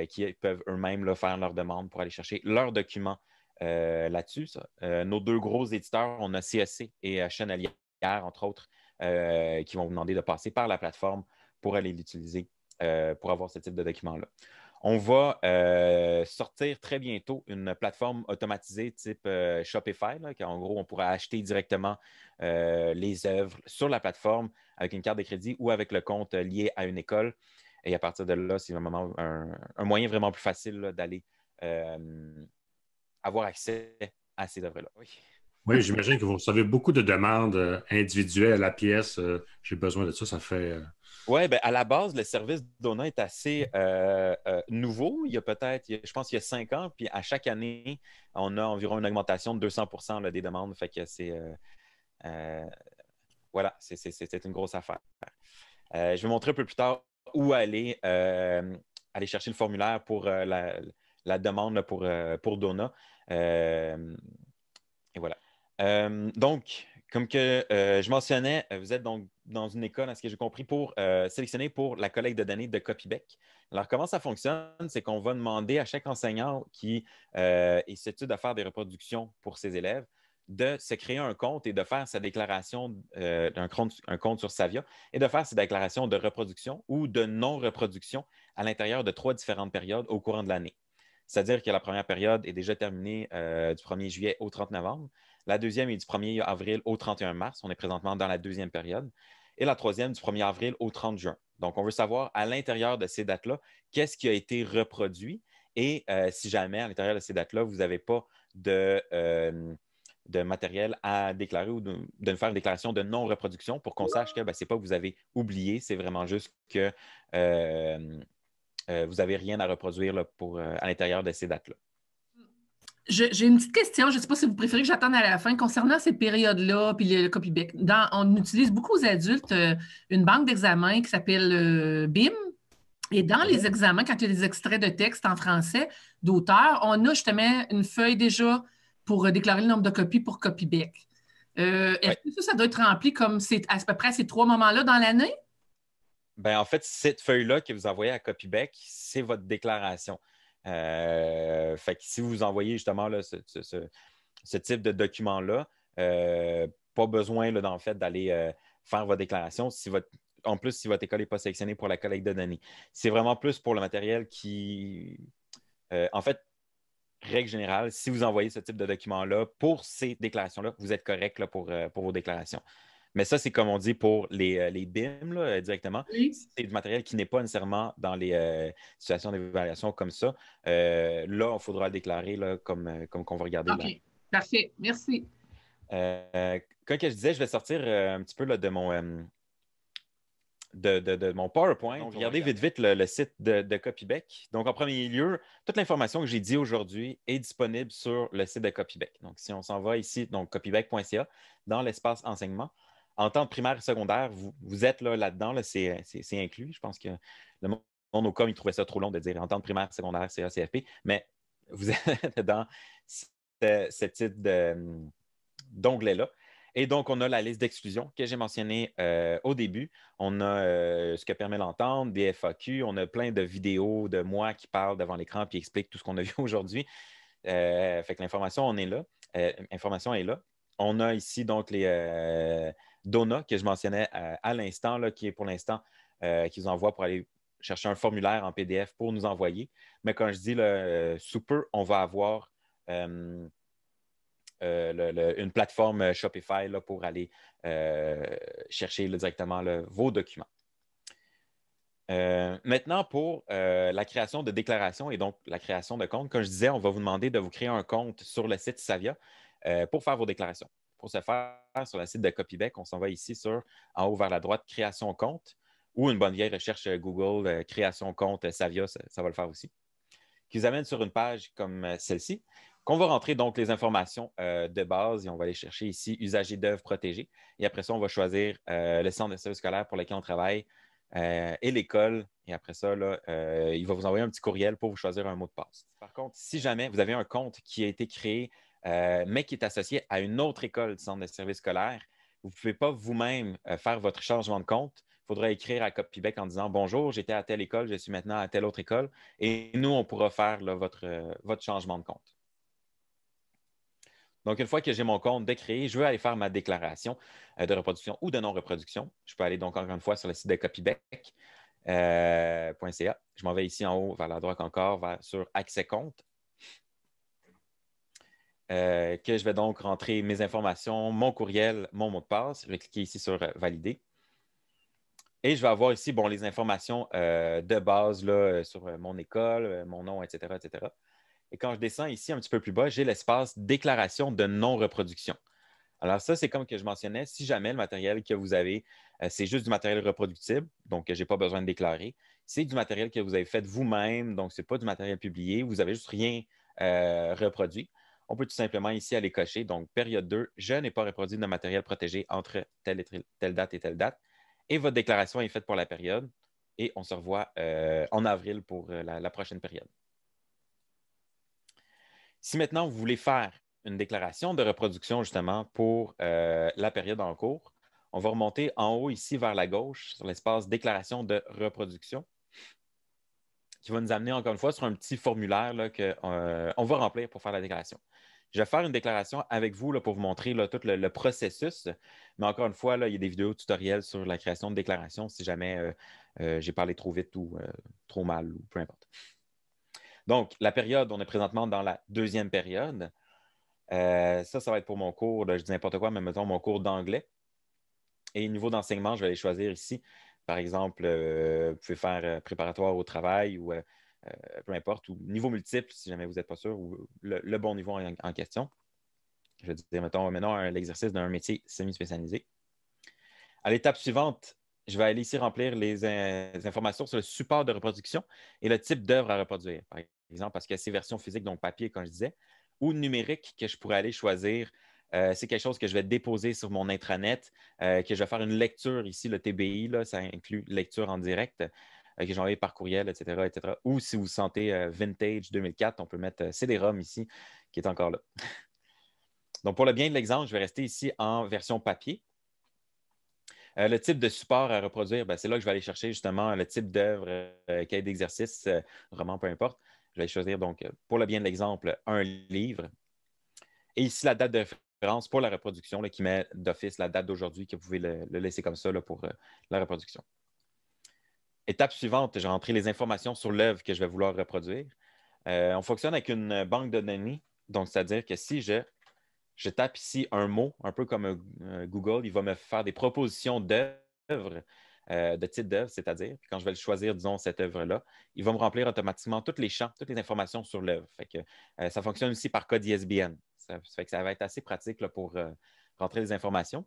qui peuvent eux-mêmes faire leur demande pour aller chercher leurs documents là-dessus. nos deux gros éditeurs, on a CSC et Chenelier, entre autres, euh, qui vont vous demander de passer par la plateforme pour aller l'utiliser euh, pour avoir ce type de document-là. On va euh, sortir très bientôt une plateforme automatisée type Shopify, là, en gros, on pourra acheter directement les œuvres sur la plateforme avec une carte de crédit ou avec le compte lié à une école. Et à partir de là, c'est vraiment un, un, moyen vraiment plus facile d'aller avoir accès à ces œuvres-là. Oui.
Oui, j'imagine que vous recevez beaucoup de demandes euh, individuelles à la pièce. Euh, j'ai besoin de ça, ça fait. Euh, oui, ben à la
base, le service d'ONA est assez nouveau. Il y a peut-être, je pense, il y a cinq ans. Puis à chaque année, on a environ une augmentation de 200 des demandes. Fait que c'est. voilà, c'est une grosse affaire. je vais montrer un peu plus tard où aller, aller chercher le formulaire pour la, demande pour, pour Dona. et voilà. Euh, donc, comme que euh, je mentionnais, euh, vous êtes donc dans une école, à ce que j'ai compris, pour sélectionner pour la collecte de données de Copybec. Alors, comment ça fonctionne? C'est qu'on va demander à chaque enseignant qui est s'étude à faire des reproductions pour ses élèves de se créer un compte et de faire sa déclaration d'un compte, un compte sur Savia et de faire sa déclaration de reproduction ou de non-reproduction à l'intérieur de trois différentes périodes au courant de l'année. C'est-à-dire que la première période est déjà terminée du 1er juillet au 30 novembre. La deuxième est du 1er avril au 31 mars. On est présentement dans la deuxième période. Et la troisième du 1er avril au 30 juin. Donc, on veut savoir à l'intérieur de ces dates-là, qu'est-ce qui a été reproduit. Et euh, si jamais, à l'intérieur de ces dates-là, vous n'avez pas euh, de, matériel à déclarer ou de, faire une déclaration de non-reproduction pour qu'on sache que ben, ce n'est pas que vous avez oublié, c'est vraiment juste que euh, vous n'avez rien à reproduire à l'intérieur de ces dates-là.
J'ai une petite question, je ne sais pas si vous préférez que j'attende à la fin, concernant ces périodes-là, puis le, le on utilise beaucoup aux adultes euh, une banque d'examens qui s'appelle euh, BIM. Et dans les examens, quand il y a des extraits de texte en français d'auteurs, on a justement une feuille déjà pour euh, déclarer le nombre de copies pour copy-back.
Est-ce
que ça, doit être rempli comme à peu près ces trois moments-là dans l'année?
Bien, en fait, cette feuille-là que vous envoyez à copy-back, c'est votre déclaration. Euh, fait que si vous envoyez justement ce, type de document-là, euh, pas besoin là, fait d'aller euh, faire votre déclaration. en plus, si votre école n'est pas sélectionnée pour la collecte de données. C'est vraiment plus pour le matériel qui. en fait, règle générale, si vous envoyez ce type de document-là pour ces déclarations-là, vous êtes correct pour vos déclarations. Mais ça, c'est comme on dit pour les, euh, BIM euh, directement. C'est du matériel qui n'est pas nécessairement dans les euh, situations d'évaluation comme ça. là, il faudra le déclarer là, comme, comme qu'on va regarder. OK, là.
parfait. Merci.
Euh, comme je disais, je vais sortir un petit peu de mon. De, de, mon PowerPoint. regardez vite, vite le, site de, de, Donc, en premier lieu, toute l'information que j'ai dit aujourd'hui est disponible sur le site de Copybec. Donc, si on s'en va ici, donc copybec.ca, dans l'espace enseignement, Entente primaire et secondaire, vous, êtes là, là-dedans, là, c'est, inclus. Je pense que le monde au com, il trouvait ça trop long de dire entente primaire, secondaire, c'est CFP, mais vous êtes *laughs* dans ce, ce type d'onglet-là. Et donc, on a la liste d'exclusion que j'ai mentionnée euh, au début. On a euh, ce que permet l'entendre, des FAQ, on a plein de vidéos de moi qui parle devant l'écran puis explique tout ce qu'on a *laughs* vu aujourd'hui. Euh, fait que l'information, on est là. l'information est là. On a ici donc les, Dona, que je mentionnais euh, à, l'instant l'instant, qui est pour l'instant, euh, qui nous envoie pour aller chercher un formulaire en PDF pour nous envoyer. Mais quand je dis le, euh, sous peu, on va avoir une plateforme Shopify là, pour aller chercher directement vos documents. maintenant, pour la création de déclarations et donc la création de comptes, comme je disais, on va vous demander de vous créer un compte sur le site Savia pour faire vos déclarations. Pour ce faire, sur le site de Copydeck, on s'en va ici sur, en haut vers la droite, création compte ou une bonne vieille recherche euh, Google, euh, création compte, euh, Savia, ça, va le faire aussi, qui vous amène sur une page comme celle-ci, qu'on va rentrer donc les informations de base et on va aller chercher ici usagers d'œuvres protégées. Et après ça, on va choisir le centre de service scolaire pour lequel on travaille et l'école. Et après ça, il va vous envoyer un petit courriel pour vous choisir un mot de passe. Par contre, si jamais vous avez un compte qui a été créé euh, mais qui est associé à une autre école du centre de service scolaire. Vous ne pouvez pas vous-même euh, faire votre changement de compte. Il faudra écrire à Copybeck en disant Bonjour, j'étais à telle école, je suis maintenant à telle autre école. Et nous, on pourra faire euh, votre, changement de compte. Donc, une fois que j'ai mon compte décréé, je veux aller faire ma déclaration de reproduction ou de non-reproduction. Je peux aller donc encore une fois sur le site de copybeck.ca. je m'en vais ici en haut vers la droite encore sur Accès compte. Euh, que je vais donc rentrer mes informations, mon courriel, mon mot de passe. Je vais cliquer ici sur euh, Valider. Et je vais avoir ici les informations euh, de base sur mon école, mon nom, etc., etc. Et quand je descends ici un petit peu plus bas, j'ai l'espace déclaration de non-reproduction. Alors, ça, c'est comme que je mentionnais, si jamais le matériel que vous avez, c'est juste du matériel reproductible, donc je n'ai pas besoin de déclarer. C'est du matériel que vous avez fait vous-même, donc ce n'est pas du matériel publié, vous n'avez juste rien reproduit on peut tout simplement ici aller cocher. Donc, période 2, je n'ai pas reproduit de matériel protégé entre telle, date et telle date. Et votre déclaration est faite pour la période. Et on se revoit euh, en avril pour euh, la, prochaine période. Si maintenant vous voulez faire une déclaration de reproduction justement pour euh, la période en cours, on va remonter en haut ici vers la gauche sur l'espace déclaration de reproduction qui va nous amener encore une fois sur un petit formulaire qu'on va remplir pour faire la déclaration. Je vais faire une déclaration avec vous là, pour vous montrer tout le, processus. Mais encore une fois, là, il y a des vidéos tutoriels sur la création de déclarations si jamais euh, euh, j'ai parlé trop vite ou euh, trop mal ou peu importe. Donc, la période, on est présentement dans la deuxième période. ça, ça va être pour mon cours, je dis n'importe quoi, mais mettons mon cours d'anglais. Et niveau d'enseignement, je vais aller choisir ici. Par exemple, vous pouvez faire préparatoire au travail ou euh, peu importe, ou niveau multiple, si jamais vous n'êtes pas sûr, ou le, bon niveau en, question. Je vais dire, mettons maintenant l'exercice d'un métier semi-spécialisé. À l'étape suivante, je vais aller ici remplir euh, les, informations sur le support de reproduction et le type d'œuvre à reproduire. Par exemple, parce que c'est version physique, donc papier, comme je disais, ou numérique que je pourrais aller choisir. Euh, c'est quelque chose que je vais déposer sur mon intranet, que je vais faire une lecture ici, le TBI, ça inclut lecture en direct que ai par courriel, etc., etc. Ou si vous sentez euh, vintage 2004, on peut mettre euh, CD-ROM ici, qui est encore là. *laughs* Donc, pour le bien de l'exemple, je vais rester ici en version papier. Euh, le type de support à reproduire, ben, c'est là que je vais aller chercher justement le type d'œuvre, y cahier d'exercice, vraiment, roman, peu importe. Je vais choisir donc, pour le bien de l'exemple, un livre. Et ici, la date de référence pour la reproduction, là, qui met d'office la date d'aujourd'hui, que vous pouvez le, laisser comme ça pour la reproduction. Étape suivante, j'ai rentré les informations sur l'œuvre que je vais vouloir reproduire. Euh, on fonctionne avec une banque de données. Donc, c'est-à-dire que si je, tape ici un mot, un peu comme euh, Google, il va me faire des propositions d'œuvres, euh, de titres d'œuvres. c'est-à-dire. Quand je vais le choisir, disons, cette œuvre-là, il va me remplir automatiquement tous les champs, toutes les informations sur l'œuvre. ça fonctionne aussi par code ISBN. Ça, ça va être assez pratique pour rentrer les informations.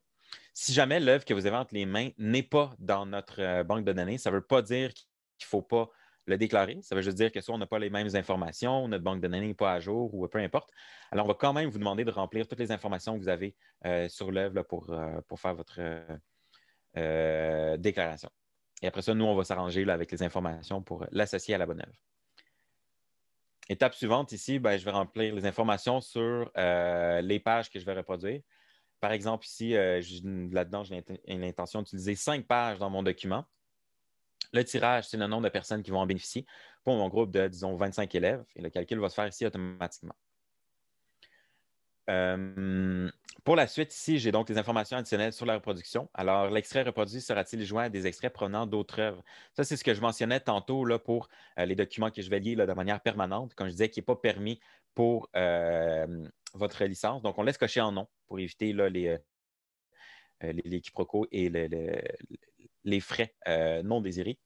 Si jamais l'œuvre que vous avez entre les mains n'est pas dans notre euh, banque de données, ça ne veut pas dire qu'il ne faut pas le déclarer. Ça veut juste dire que soit on n'a pas les mêmes informations, notre banque de données n'est pas à jour ou peu importe. Alors, on va quand même vous demander de remplir toutes les informations que vous avez euh, sur l'œuvre euh, pour, faire votre déclaration. Et après ça, nous, on va s'arranger avec les informations pour l'associer à la bonne œuvre. Étape suivante ici, ben, je vais remplir les informations sur les pages que je vais reproduire. Par exemple, ici, euh, là-dedans, j'ai l'intention d'utiliser cinq pages dans mon document. Le tirage, c'est le nombre de personnes qui vont en bénéficier pour mon groupe de, disons, 25 élèves. Et le calcul va se faire ici automatiquement. Euh, pour la suite, ici, j'ai donc les informations additionnelles sur la reproduction. Alors, l'extrait reproduit sera-t-il joint à des extraits provenant d'autres œuvres? Ça, c'est ce que je mentionnais tantôt là, pour euh, les documents que je vais lier de manière permanente. quand je disais, qu'il n'est pas permis pour euh, votre licence. Donc, on laisse cocher en nom pour éviter euh, euh, les, les, quiproquos et les frais non désirés.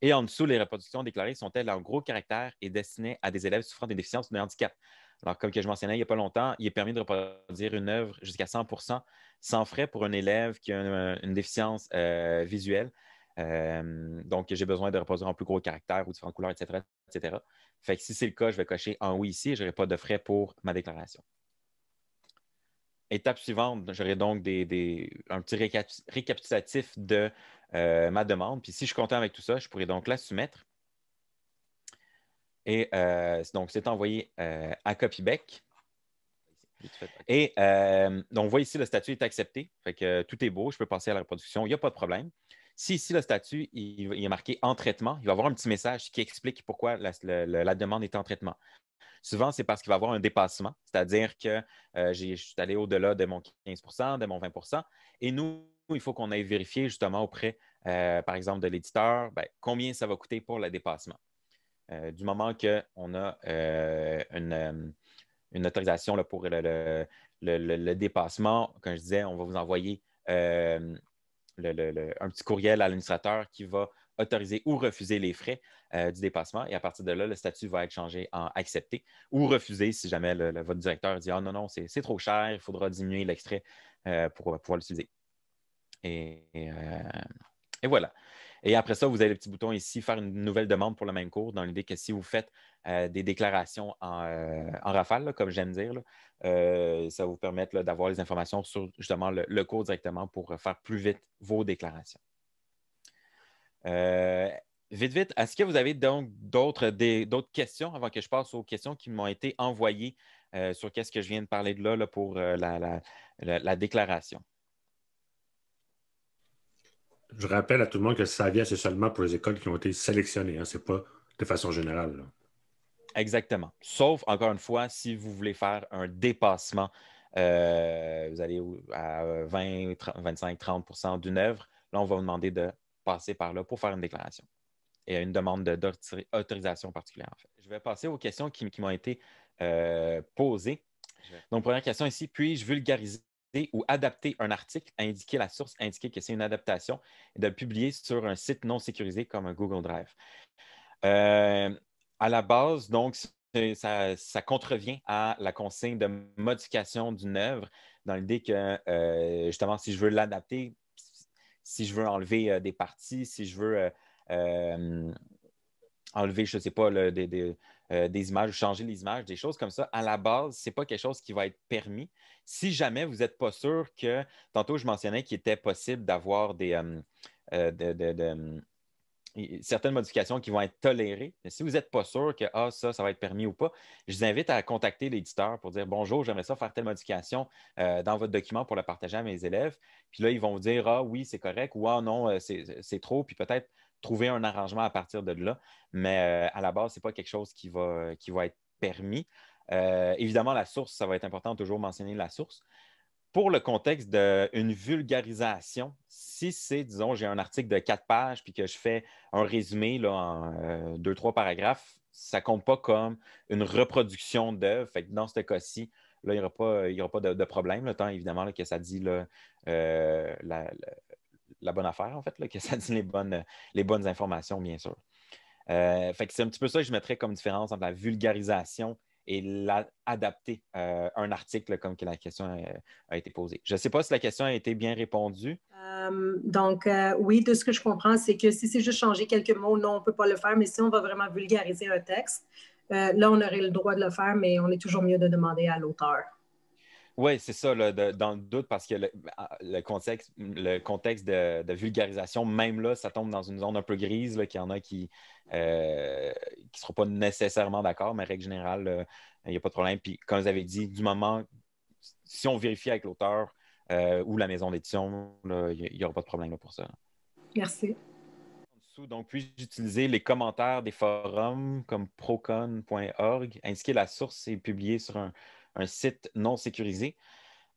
Et en dessous, les reproductions déclarées sont-elles en gros caractère et destinées à des élèves souffrant d'une déficience ou d'un handicap? Alors, comme que je mentionnais il n'y a pas longtemps, il est permis de reproduire une œuvre jusqu'à 100 sans frais pour un élève qui a une, déficience visuelle. donc, j'ai besoin de reproduire en plus gros caractères ou différentes couleurs, etc. etc. Fait que si c'est le cas, je vais cocher un oui ici et je n'aurai pas de frais pour ma déclaration. Étape suivante, j'aurai donc un petit récapitulatif de euh, ma demande. Puis si je suis content avec tout ça, je pourrais donc la soumettre. Et euh, donc, c'est envoyé euh, à Copybeck. Et donc, on voit ici, le statut est accepté. Fait que tout est beau, je peux passer à la reproduction, il n'y a pas de problème. Si ici, le statut, il, est marqué en traitement, il va avoir un petit message qui explique pourquoi la, demande est en traitement. Souvent, c'est parce qu'il va y avoir un dépassement, c'est-à-dire que euh, j'ai je suis allé au-delà de mon 15 de mon 20 Et nous, il faut qu'on aille vérifier justement auprès, euh, par exemple, de l'éditeur, ben, combien ça va coûter pour le dépassement. Euh, du moment qu'on a une, autorisation pour le, dépassement, comme je disais, on va vous envoyer un petit courriel à l'administrateur qui va autoriser ou refuser les frais euh, du dépassement. Et à partir de là, le statut va être changé en accepté ou refusé si jamais votre directeur dit ah, non, non, c'est trop cher, il faudra diminuer l'extrait euh, pour pouvoir l'utiliser. et, euh, voilà. Et après ça, vous avez le petit bouton ici, faire une nouvelle demande pour le même cours, dans l'idée que si vous faites euh, des déclarations en, euh, rafale, comme j'aime dire, euh, ça vous permettre d'avoir les informations sur justement le, cours directement pour faire plus vite vos déclarations. vite, vite, est-ce que vous avez donc d'autres questions avant que je passe aux questions qui m'ont été envoyées sur qu'est-ce que je viens de parler de là, pour la déclaration?
je rappelle à tout le monde que ça c'est seulement pour les écoles qui ont été sélectionnées. Hein, ce n'est pas de façon générale.
Exactement. Sauf, encore une fois, si vous voulez faire un dépassement, euh, vous allez à 20, 25, 30 d'une œuvre, là, on va vous demander de passer par là pour faire une déclaration et une demande d'autorisation particulière. Je vais passer aux questions qui, m'ont été euh, posées. Donc, première question ici, puis-je vulgariser ou adapter un article, indiquer la source, indiquer que c'est une adaptation, et de le publier sur un site non sécurisé comme un Google Drive. Euh, à la base, donc, ça, contrevient à la consigne de modification d'une œuvre dans l'idée que, euh, justement, si je veux l'adapter, si je veux enlever euh, des parties, si je veux enlever, je ne sais pas, des euh, des images, ou changer les images, des choses comme ça. À la base, ce n'est pas quelque chose qui va être permis. Si jamais vous n'êtes pas sûr que, tantôt je mentionnais qu'il était possible d'avoir des... Euh, euh, certaines modifications qui vont être tolérées. si vous n'êtes pas sûr que ah, ça, ça va être permis ou pas, je vous invite à contacter l'éditeur pour dire bonjour, j'aimerais ça faire telle modification dans votre document pour la partager à mes élèves. Puis là, ils vont vous dire ah oui, c'est correct ou ah non, c'est trop. Puis peut-être trouver un arrangement à partir de là. Mais euh, à la base, ce n'est pas quelque chose qui va, qui va être permis. Euh, évidemment, la source, ça va être important de toujours mentionner la source pour le contexte d'une vulgarisation, si c'est, disons, j'ai un article de quatre pages puis que je fais un résumé en euh, deux, trois paragraphes, ça ne compte pas comme une reproduction d'œuvre. Fait dans ce cas-ci, il n'y aura pas, aura pas de, problème, le temps évidemment que ça dit la bonne affaire, en fait, là, que ça donne les bonnes, informations, bien sûr. Euh, fait c'est un petit peu ça que je mettrais comme différence entre la vulgarisation et l'adapter euh, un article comme que la question euh, a, été posée. Je ne sais pas si la question a été bien répondue.
donc, oui, de ce que je comprends, c'est que si c'est juste changer quelques mots, non, on ne peut pas le faire, mais si on va vraiment vulgariser un texte, là, on aurait le droit de le faire, mais on est toujours mieux de demander à l'auteur.
Oui, c'est ça, dans le doute, parce que le, ah, contexte, le contexte de, vulgarisation, même là, ça tombe dans une zone un peu grise, qu'il y en a qui ne euh, seront pas nécessairement d'accord, mais règle générale, il n'y a pas de problème. Puis, comme vous avez dit, du moment, si on vérifie avec l'auteur euh, ou la maison d'édition, il n'y aura pas de problème pour ça. Merci. Donc, puis-je utiliser les commentaires des forums comme procon.org, indiquer la source est publiée sur un, un site non sécurisé.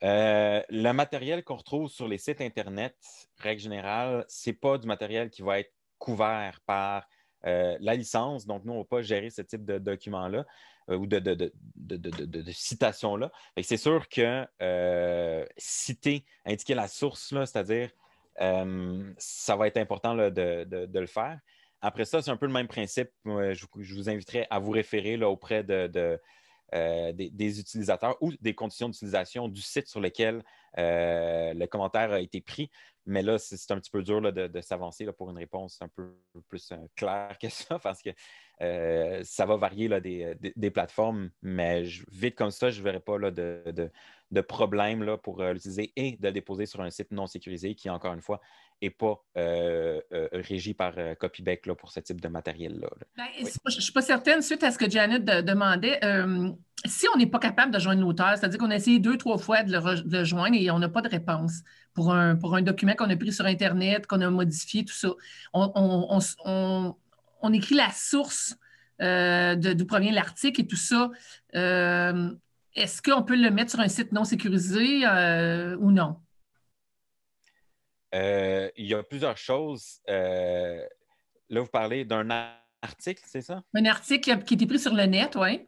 Euh, le matériel qu'on retrouve sur les sites Internet, règle générale, ce n'est pas du matériel qui va être couvert par euh, la licence. Donc, nous, on ne va pas gérer ce type de document-là euh, ou de, de, citation-là. C'est sûr que citer, indiquer la source, c'est-à-dire, ça va être important de, le faire. Après ça, c'est un peu le même principe. Je, vous inviterai à vous référer auprès de, euh, des, utilisateurs ou des conditions d'utilisation du site sur lequel euh, le commentaire a été pris. Mais là, c'est un petit peu dur de, s'avancer pour une réponse un peu plus euh, claire que *laughs* ça, parce que ça va varier des, plateformes. Mais vite comme ça, je ne verrai pas de, de, de, problème pour l'utiliser et de le déposer sur un site non sécurisé qui, encore une fois, et pas euh, euh, régie par euh, pour ce type de matériel-là.
Ben, je ne suis pas certaine, suite à ce que Janet demandait, euh, si on n'est pas capable de joindre l'auteur, c'est-à-dire qu'on a essayé deux, trois fois de le, joindre et on n'a pas de réponse pour un, document qu'on a pris sur Internet, qu'on a modifié, tout ça, on, écrit la source d'où provient l'article et tout ça. Est-ce qu'on peut le mettre sur un site non sécurisé ou non?
Euh, il y a plusieurs choses. Euh, là, vous parlez d'un article, c'est ça?
Un article qui a été pris sur le net, oui.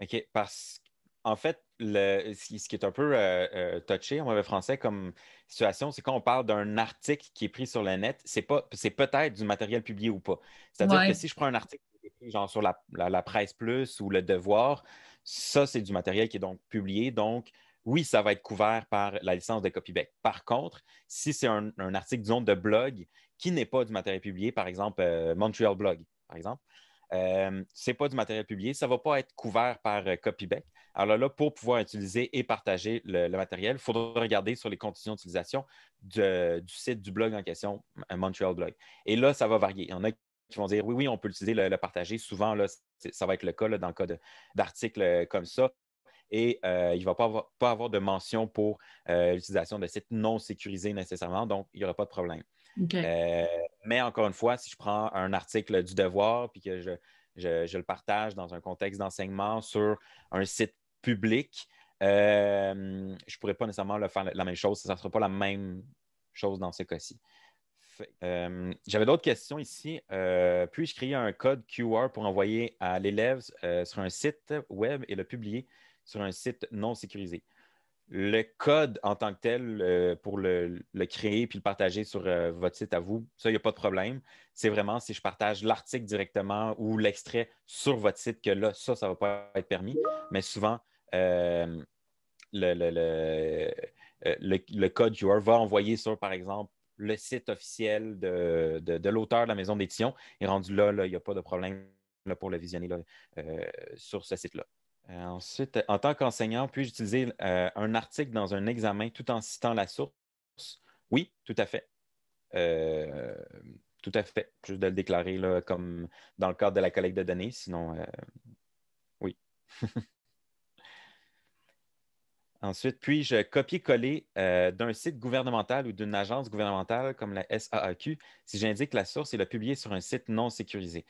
OK, parce qu'en fait, ce qui est un peu euh, touché en mauvais français comme situation, c'est quand on parle d'un article qui est pris sur le net, c'est, peut-être du matériel publié ou pas. C'est-à-dire que si je prends un article genre sur la, la, presse plus ou le devoir, ça, c'est du matériel qui est donc publié. Donc, oui, ça va être couvert par la licence de Copyback. Par contre, si c'est un, article, disons, de blog qui n'est pas du matériel publié, par exemple, euh, Montreal Blog, par exemple, euh, ce n'est pas du matériel publié, ça ne va pas être couvert par euh, Copyback. Alors là, pour pouvoir utiliser et partager le, matériel, il faudra regarder sur les conditions d'utilisation du site du blog en question, Montreal Blog. Et là, ça va varier. Il y en a qui vont dire oui, oui, on peut l'utiliser, le, partager. Souvent, là, ça va être le cas dans le cas d'articles comme ça et euh, il ne va pas avoir, avoir, de mention pour euh, l'utilisation de sites non sécurisés nécessairement, donc il n'y aura pas de problème. Euh, mais encore une fois, si je prends un article du devoir puis que je, le partage dans un contexte d'enseignement sur un site public, je ne pourrais pas nécessairement le faire la, même chose, ça ne sera pas la même chose dans ce cas-ci. J'avais d'autres questions ici. Puis-je créer un code QR pour envoyer à l'élève sur un site web et le publier sur un site non sécurisé. Le code en tant que tel, euh, pour le, créer puis le partager sur euh, votre site à vous, ça, il n'y a pas de problème. C'est vraiment si je partage l'article directement ou l'extrait sur votre site que là, ça, ça ne va pas être permis. Mais souvent, euh, le, code QR va envoyer sur, par exemple, le site officiel de, l'auteur de la maison d'édition. Et rendu là, il n'y a pas de problème pour le visionner sur ce site-là. Euh, ensuite, en tant qu'enseignant, puis-je utiliser euh, un article dans un examen tout en citant la source? Oui, tout à fait. Euh, tout à fait. Juste de le déclarer comme dans le cadre de la collecte de données, sinon, oui. *laughs* Ensuite, puis-je copier-coller d'un site gouvernemental ou d'une agence gouvernementale comme la SAAQ si j'indique la source et la publier sur un site non sécurisé?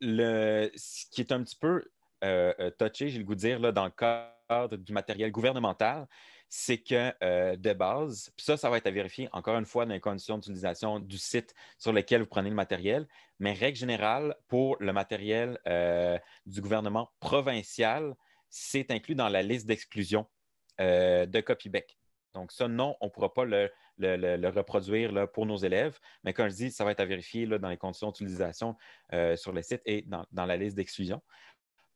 ce qui est un petit peu euh, euh, touché, j'ai le goût de dire, dans le cadre du matériel gouvernemental, c'est que euh, de base, ça, ça va être à vérifier encore une fois dans les conditions d'utilisation du site sur lequel vous prenez le matériel, mais règle générale, pour le matériel du gouvernement provincial, c'est inclus dans la liste d'exclusion de Copybeck. Donc, ça, non, on ne pourra pas le, reproduire pour nos élèves. Mais comme je dis, ça va être à vérifier dans les conditions d'utilisation euh, sur le site et dans, la liste d'exclusion.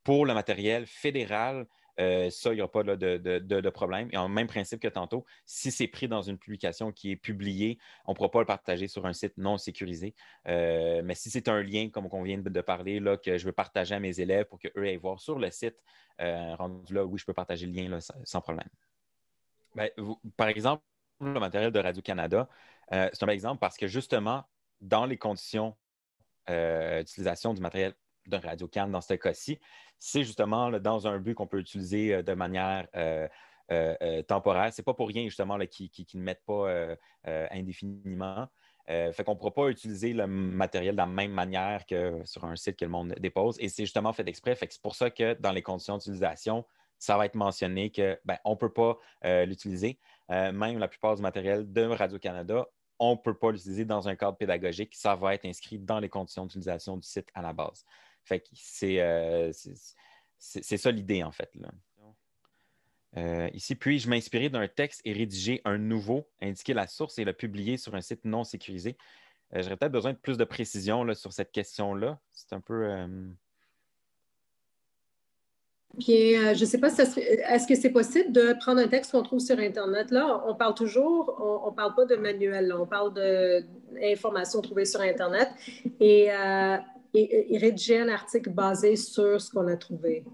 Pour le matériel fédéral, euh, ça, il n'y aura pas de, problème. Et en même principe que tantôt, si c'est pris dans une publication qui est publiée, on ne pourra pas le partager sur un site non sécurisé. Euh, mais si c'est un lien, comme on vient de parler, que je veux partager à mes élèves pour qu'eux aillent voir sur le site, euh, rendu là, oui, je peux partager le lien sans problème. Ben, par exemple, le matériel de Radio-Canada, euh, c'est un exemple parce que justement, dans les conditions euh, d'utilisation du matériel de radio canada dans ce cas-ci, c'est justement dans un but qu'on peut utiliser euh, de manière temporaire. Ce n'est pas pour rien, justement, qu'ils ne mettent pas indéfiniment. fait qu'on ne pourra pas utiliser le matériel de la même manière que sur un site que le monde dépose. Et c'est justement fait exprès. c'est pour ça que dans les conditions d'utilisation, ça va être mentionné qu'on ben, ne peut pas euh, l'utiliser. Euh, même la plupart du matériel de Radio-Canada, on ne peut pas l'utiliser dans un cadre pédagogique. Ça va être inscrit dans les conditions d'utilisation du site à la base. Fait que c'est, euh, ça l'idée, en fait. Là. ici, puis-je m'inspirer d'un texte et rédiger un nouveau, indiquer la source et le publier sur un site non sécurisé? J'aurais peut-être besoin de plus de précision sur cette question-là. C'est un peu.
Puis, euh, je ne sais pas, si euh, est-ce que c'est possible de prendre un texte qu'on trouve sur Internet? Là, on parle toujours, on ne parle pas de manuel, on parle d'informations trouvées sur Internet euh, et, rédiger un article basé sur ce qu'on a trouvé.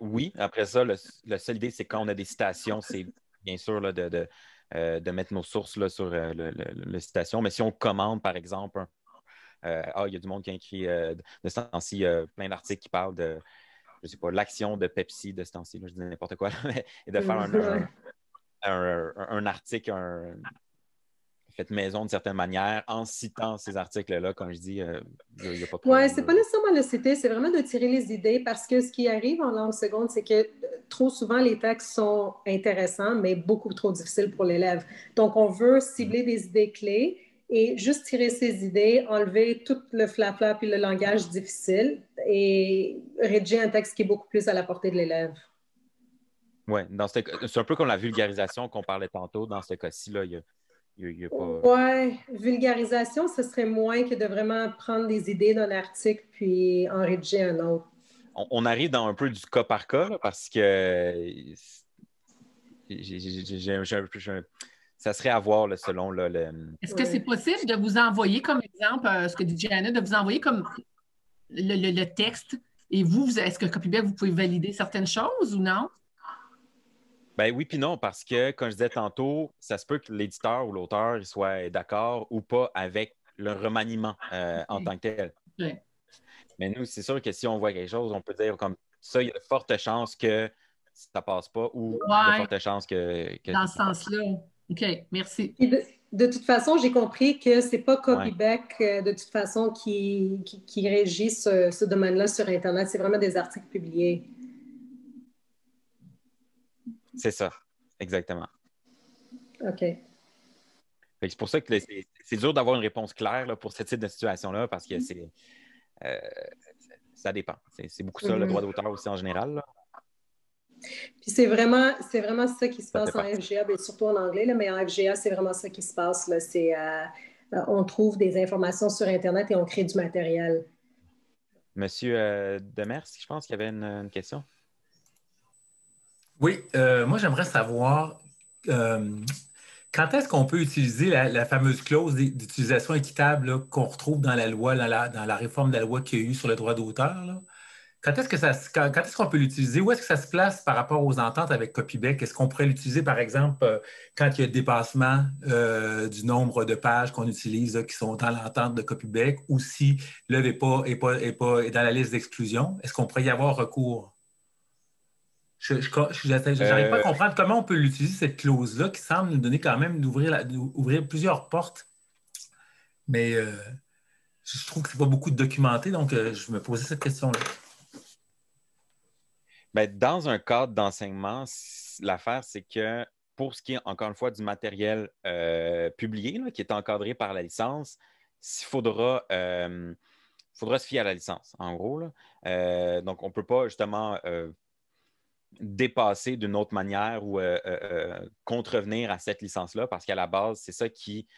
oui, après ça, la seule idée, c'est quand on a des citations, c'est bien sûr de, mettre nos sources là, sur le, citation. Mais si on commande, par exemple, un euh, ah, il y a du monde qui a écrit euh, de ce temps-ci plein d'articles qui parlent de, l'action de Pepsi de ce temps-ci, je dis n'importe quoi, *laughs* et de faire un, mm-hmm. article, fait maison de certaine manière en citant ces articles-là, comme je dis, euh, il n'y a pas de
Oui, c'est pas nécessairement le citer, c'est vraiment de tirer les idées parce que ce qui arrive en langue seconde, c'est que trop souvent les textes sont intéressants, mais beaucoup trop difficiles pour l'élève. Donc, on veut cibler mm-hmm. des idées clés et juste tirer ses idées, enlever tout le flafla puis le langage difficile et rédiger un texte qui est beaucoup plus à la portée de l'élève.
Oui, c'est un peu comme la vulgarisation qu'on parlait tantôt. Dans ce cas-ci, il n'y a, pas...
Oui, vulgarisation, ce serait moins que de vraiment prendre des idées d'un article puis en rédiger un autre.
On, arrive dans un peu du cas par cas parce que euh, j'ai un, ça serait à voir selon le. Hum, est-ce que
c'est possible de vous envoyer comme exemple, euh, ce que dit Jana, de vous envoyer comme le, texte et vous, est-ce que Copyback, vous pouvez valider certaines choses ou non?
Ben oui, puis non, parce que, comme je disais tantôt, ça se peut que l'éditeur ou l'auteur soit d'accord ou pas avec le remaniement euh, en tant que tel. Mais nous, c'est sûr que si on voit quelque chose, on peut dire comme ça, il y a de fortes chances que ça passe pas ou a de fortes chances que Dans ce
sens-là. OK, merci. De, toute façon, j'ai compris que ce n'est pas copyback euh, de toute façon qui, qui, régit ce, domaine-là sur Internet. C'est vraiment des articles publiés.
C'est ça, exactement. OK. C'est pour ça que c'est dur d'avoir une réponse claire pour ce type de situation-là parce que mm. c'est. Euh, ça dépend. C'est beaucoup ça, le mm-hmm. droit d'auteur aussi en général
c'est vraiment, c'est ça qui se passe en FGA, et ben, surtout en anglais, là, mais en FGA, c'est vraiment ça qui se passe. Euh, euh, on trouve des informations sur Internet et on crée du matériel.
Monsieur
euh, Demers, je pense qu'il y avait une, question. Oui, moi j'aimerais savoir quand est-ce qu'on peut utiliser la, fameuse clause d'utilisation équitable qu'on retrouve dans la loi, dans la, réforme de la loi qu'il y a eu sur le droit d'auteur? Quand est-ce qu'on peut l'utiliser? Où est-ce que ça se place par rapport aux ententes avec Copybeck? Est-ce qu'on pourrait l'utiliser, par exemple, euh, quand il y a dépassement euh, du nombre de pages qu'on utilise qui sont dans l'entente de Copybeck? ou si l'œuvre n'est pas, est dans la liste d'exclusion? Est-ce qu'on pourrait y avoir recours? Je n'arrive pas à euh. comprendre comment on peut l'utiliser, cette clause-là, qui semble nous donner quand même d'ouvrir, plusieurs portes. Mais je trouve que ce n'est pas beaucoup documenté, donc je me posais cette question-là.
Ben, dans un cadre d'enseignement, l'affaire, c'est que pour ce qui est, encore une fois, du matériel euh, publié, qui est encadré par la licence, il euh, faudra, se fier à la licence, en gros. Euh, donc, on ne peut pas justement dépasser d'une autre manière ou contrevenir à cette licence-là, parce qu'à la base, c'est ça qui,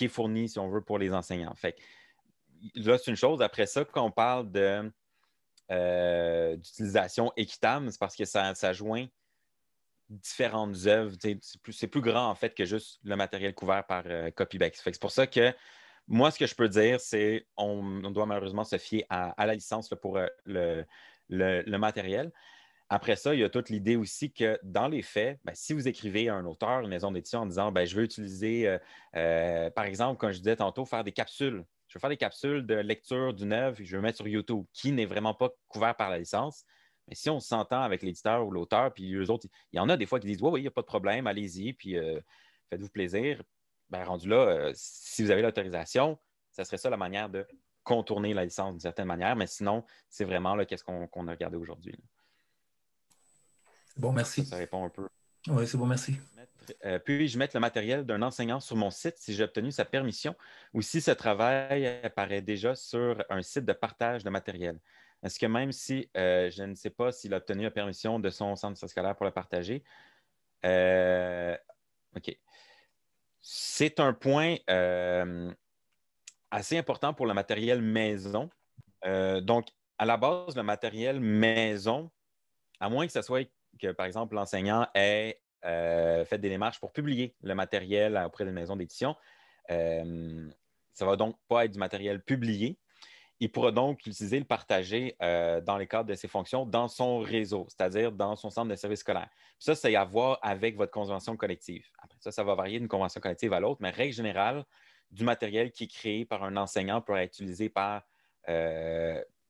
est fourni, si on veut, pour les enseignants. là, c'est une chose. Après ça, quand on parle de euh, d'utilisation équitable, c'est parce que ça, joint différentes œuvres. C'est plus, grand, en fait, que juste le matériel couvert par euh, copyback. C'est pour ça que moi, ce que je peux dire, c'est on, doit malheureusement se fier à, la licence pour euh, le, matériel. Après ça, il y a toute l'idée aussi que dans les faits, ben, si vous écrivez à un auteur, une maison d'édition en disant ben, je veux utiliser, par exemple, comme je disais tantôt, faire des capsules je vais faire des capsules de lecture d'une œuvre et je vais mettre sur YouTube, qui n'est vraiment pas couvert par la licence. Mais si on s'entend avec l'éditeur ou l'auteur, puis les autres, il y en a des fois qui disent Oui, oui, il n'y a pas de problème, allez-y, puis euh, faites-vous plaisir. Ben, rendu là, euh, si vous avez l'autorisation, ça serait ça la manière de contourner la licence d'une certaine manière. Mais sinon, c'est vraiment là, qu'est-ce qu'on, a regardé aujourd'hui. Bon, merci. ça répond un peu.
Oui, c'est bon, merci.
Euh, puis-je mettre le matériel d'un enseignant sur mon site si j'ai obtenu sa permission ou si ce travail apparaît déjà sur un site de partage de matériel? Est-ce que même si euh, je ne sais pas s'il a obtenu la permission de son centre scolaire pour le partager, euh, OK. C'est un point assez important pour le matériel maison. donc, à la base, le matériel maison, à moins que ce soit que, par exemple, l'enseignant ait euh, faites des démarches pour publier le matériel auprès des maisons d'édition. Euh, ça ne va donc pas être du matériel publié. Il pourra donc l'utiliser, le partager euh, dans les cadres de ses fonctions dans son réseau, c'est-à-dire dans son centre de service scolaire. Ça, ça, a à voir avec votre convention collective. Après ça, ça va varier d'une convention collective à l'autre, mais règle générale, du matériel qui est créé par un enseignant pourra être utilisé par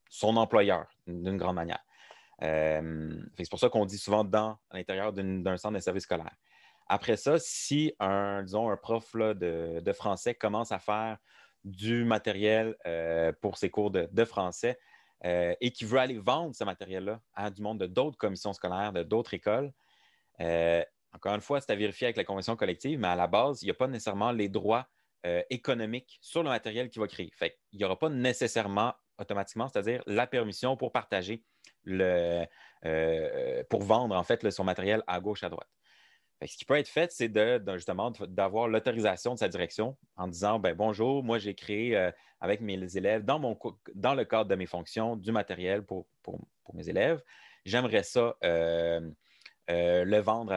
son employeur d'une grande manière. Euh, c'est pour ça qu'on dit souvent dans, l'intérieur d'un centre de service scolaire. Après ça, si un, prof de, français commence à faire du matériel euh, pour ses cours de, français euh, et qui veut aller vendre ce matériel-là à du monde de d'autres commissions scolaires, de d'autres écoles, encore une fois, c'est à vérifier avec la convention collective, mais à la base, il n'y a pas nécessairement les droits économiques sur le matériel qu'il va créer. il n'y aura pas nécessairement automatiquement, c'est-à-dire la permission pour partager euh, pour vendre en fait son matériel à gauche, à droite. ce qui peut être fait, c'est justement d'avoir l'autorisation de sa direction en disant ben, Bonjour, moi j'ai créé euh, avec mes élèves, dans, le cadre de mes fonctions, du matériel pour, mes élèves. J'aimerais ça euh, le vendre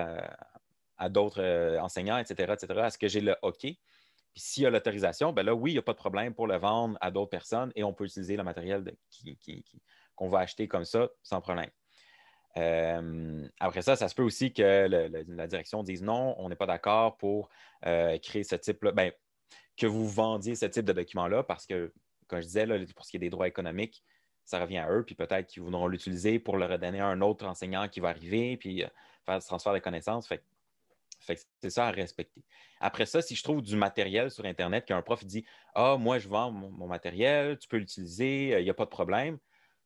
à, d'autres enseignants, etc., etc. Est-ce que j'ai le OK? Puis s'il y a l'autorisation, ben là, oui, il n'y a pas de problème pour le vendre à d'autres personnes et on peut utiliser le matériel qui qu'on va acheter comme ça sans problème. Euh, après ça, ça se peut aussi que la direction dise non, on n'est pas d'accord pour euh, créer ce type-là, ben, que vous vendiez ce type de document-là, parce que, comme je disais, pour ce qui est des droits économiques, ça revient à eux, puis peut-être qu'ils voudront l'utiliser pour le redonner à un autre enseignant qui va arriver, puis euh, faire ce transfert de connaissances. Fait, c'est ça à respecter. Après ça, si je trouve du matériel sur Internet qu'un prof dit Ah, moi, je vends mon, mon matériel, tu peux l'utiliser, il n'y a pas de problème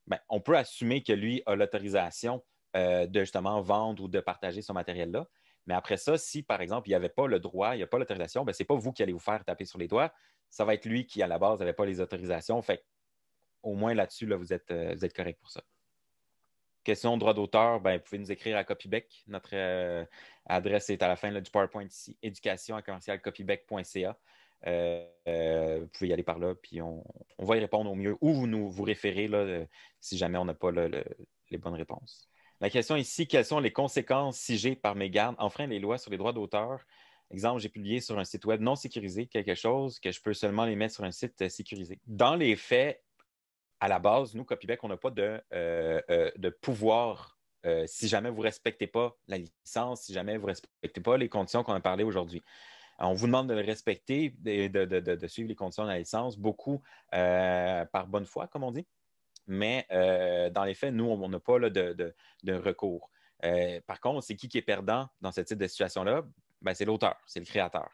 ben, on peut assumer que lui a l'autorisation euh, de justement vendre ou de partager ce matériel-là. Mais après ça, si par exemple, il n'y avait pas le droit, il n'y a pas l'autorisation, ben, ce n'est pas vous qui allez vous faire taper sur les doigts. Ça va être lui qui, à la base, n'avait pas les autorisations. Fait au moins là-dessus, euh, vous, êtes, correct pour ça. Question de droit d'auteur, ben, vous pouvez nous écrire à Copybeck. Notre euh, adresse est à la fin du PowerPoint ici, éducation à euh, vous pouvez y aller par là, puis on, va y répondre au mieux. Ou vous nous vous référez euh, si jamais on n'a pas les bonnes réponses. La question ici, quelles sont les conséquences si j'ai par mes gardes enfreint les lois sur les droits d'auteur? Exemple, j'ai publié sur un site web non sécurisé quelque chose que je peux seulement les mettre sur un site euh, sécurisé. Dans les faits, à la base, nous, Copybeck on n'a pas de, de pouvoir si jamais vous ne respectez pas la licence, si jamais vous ne respectez pas les conditions qu'on a parlé aujourd'hui. Euh, on vous demande de le respecter et de, suivre les conditions de la licence, beaucoup euh, par bonne foi, comme on dit. Mais euh, dans les faits, nous, on n'a pas là, de, recours. par contre, c'est qui qui est perdant dans ce type de situation-là? Ben, c'est l'auteur, c'est le créateur.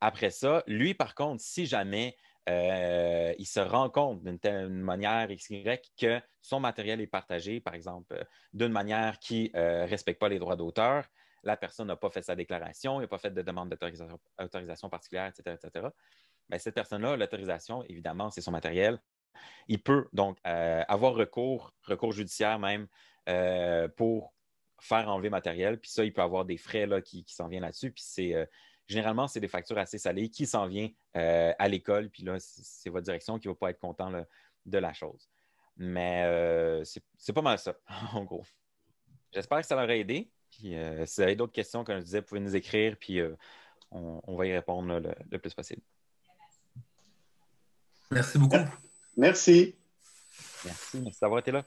Après ça, lui, par contre, si jamais il se rend compte d'une telle manière XY que son matériel est partagé, par exemple, d'une manière qui ne respecte pas les droits d'auteur, la personne n'a pas fait sa déclaration, n'a pas fait de demande d'autorisation particulière, etc., cette personne-là, l'autorisation, évidemment, c'est son matériel. Il peut donc euh, avoir recours, recours judiciaire même, euh, pour faire enlever matériel. Puis ça, il peut avoir des frais là, qui, s'en viennent là-dessus. Puis c'est euh, généralement, c'est des factures assez salées qui s'en viennent à l'école. Puis là, c'est votre direction qui ne va pas être content de la chose. Mais c'est pas mal ça, *laughs* en gros. J'espère que ça leur a aidé. Euh, si vous avez d'autres questions, comme je disais, vous pouvez nous écrire, puis euh, on, va y répondre le, plus possible. Merci beaucoup. Merci. Merci, merci d'avoir été là.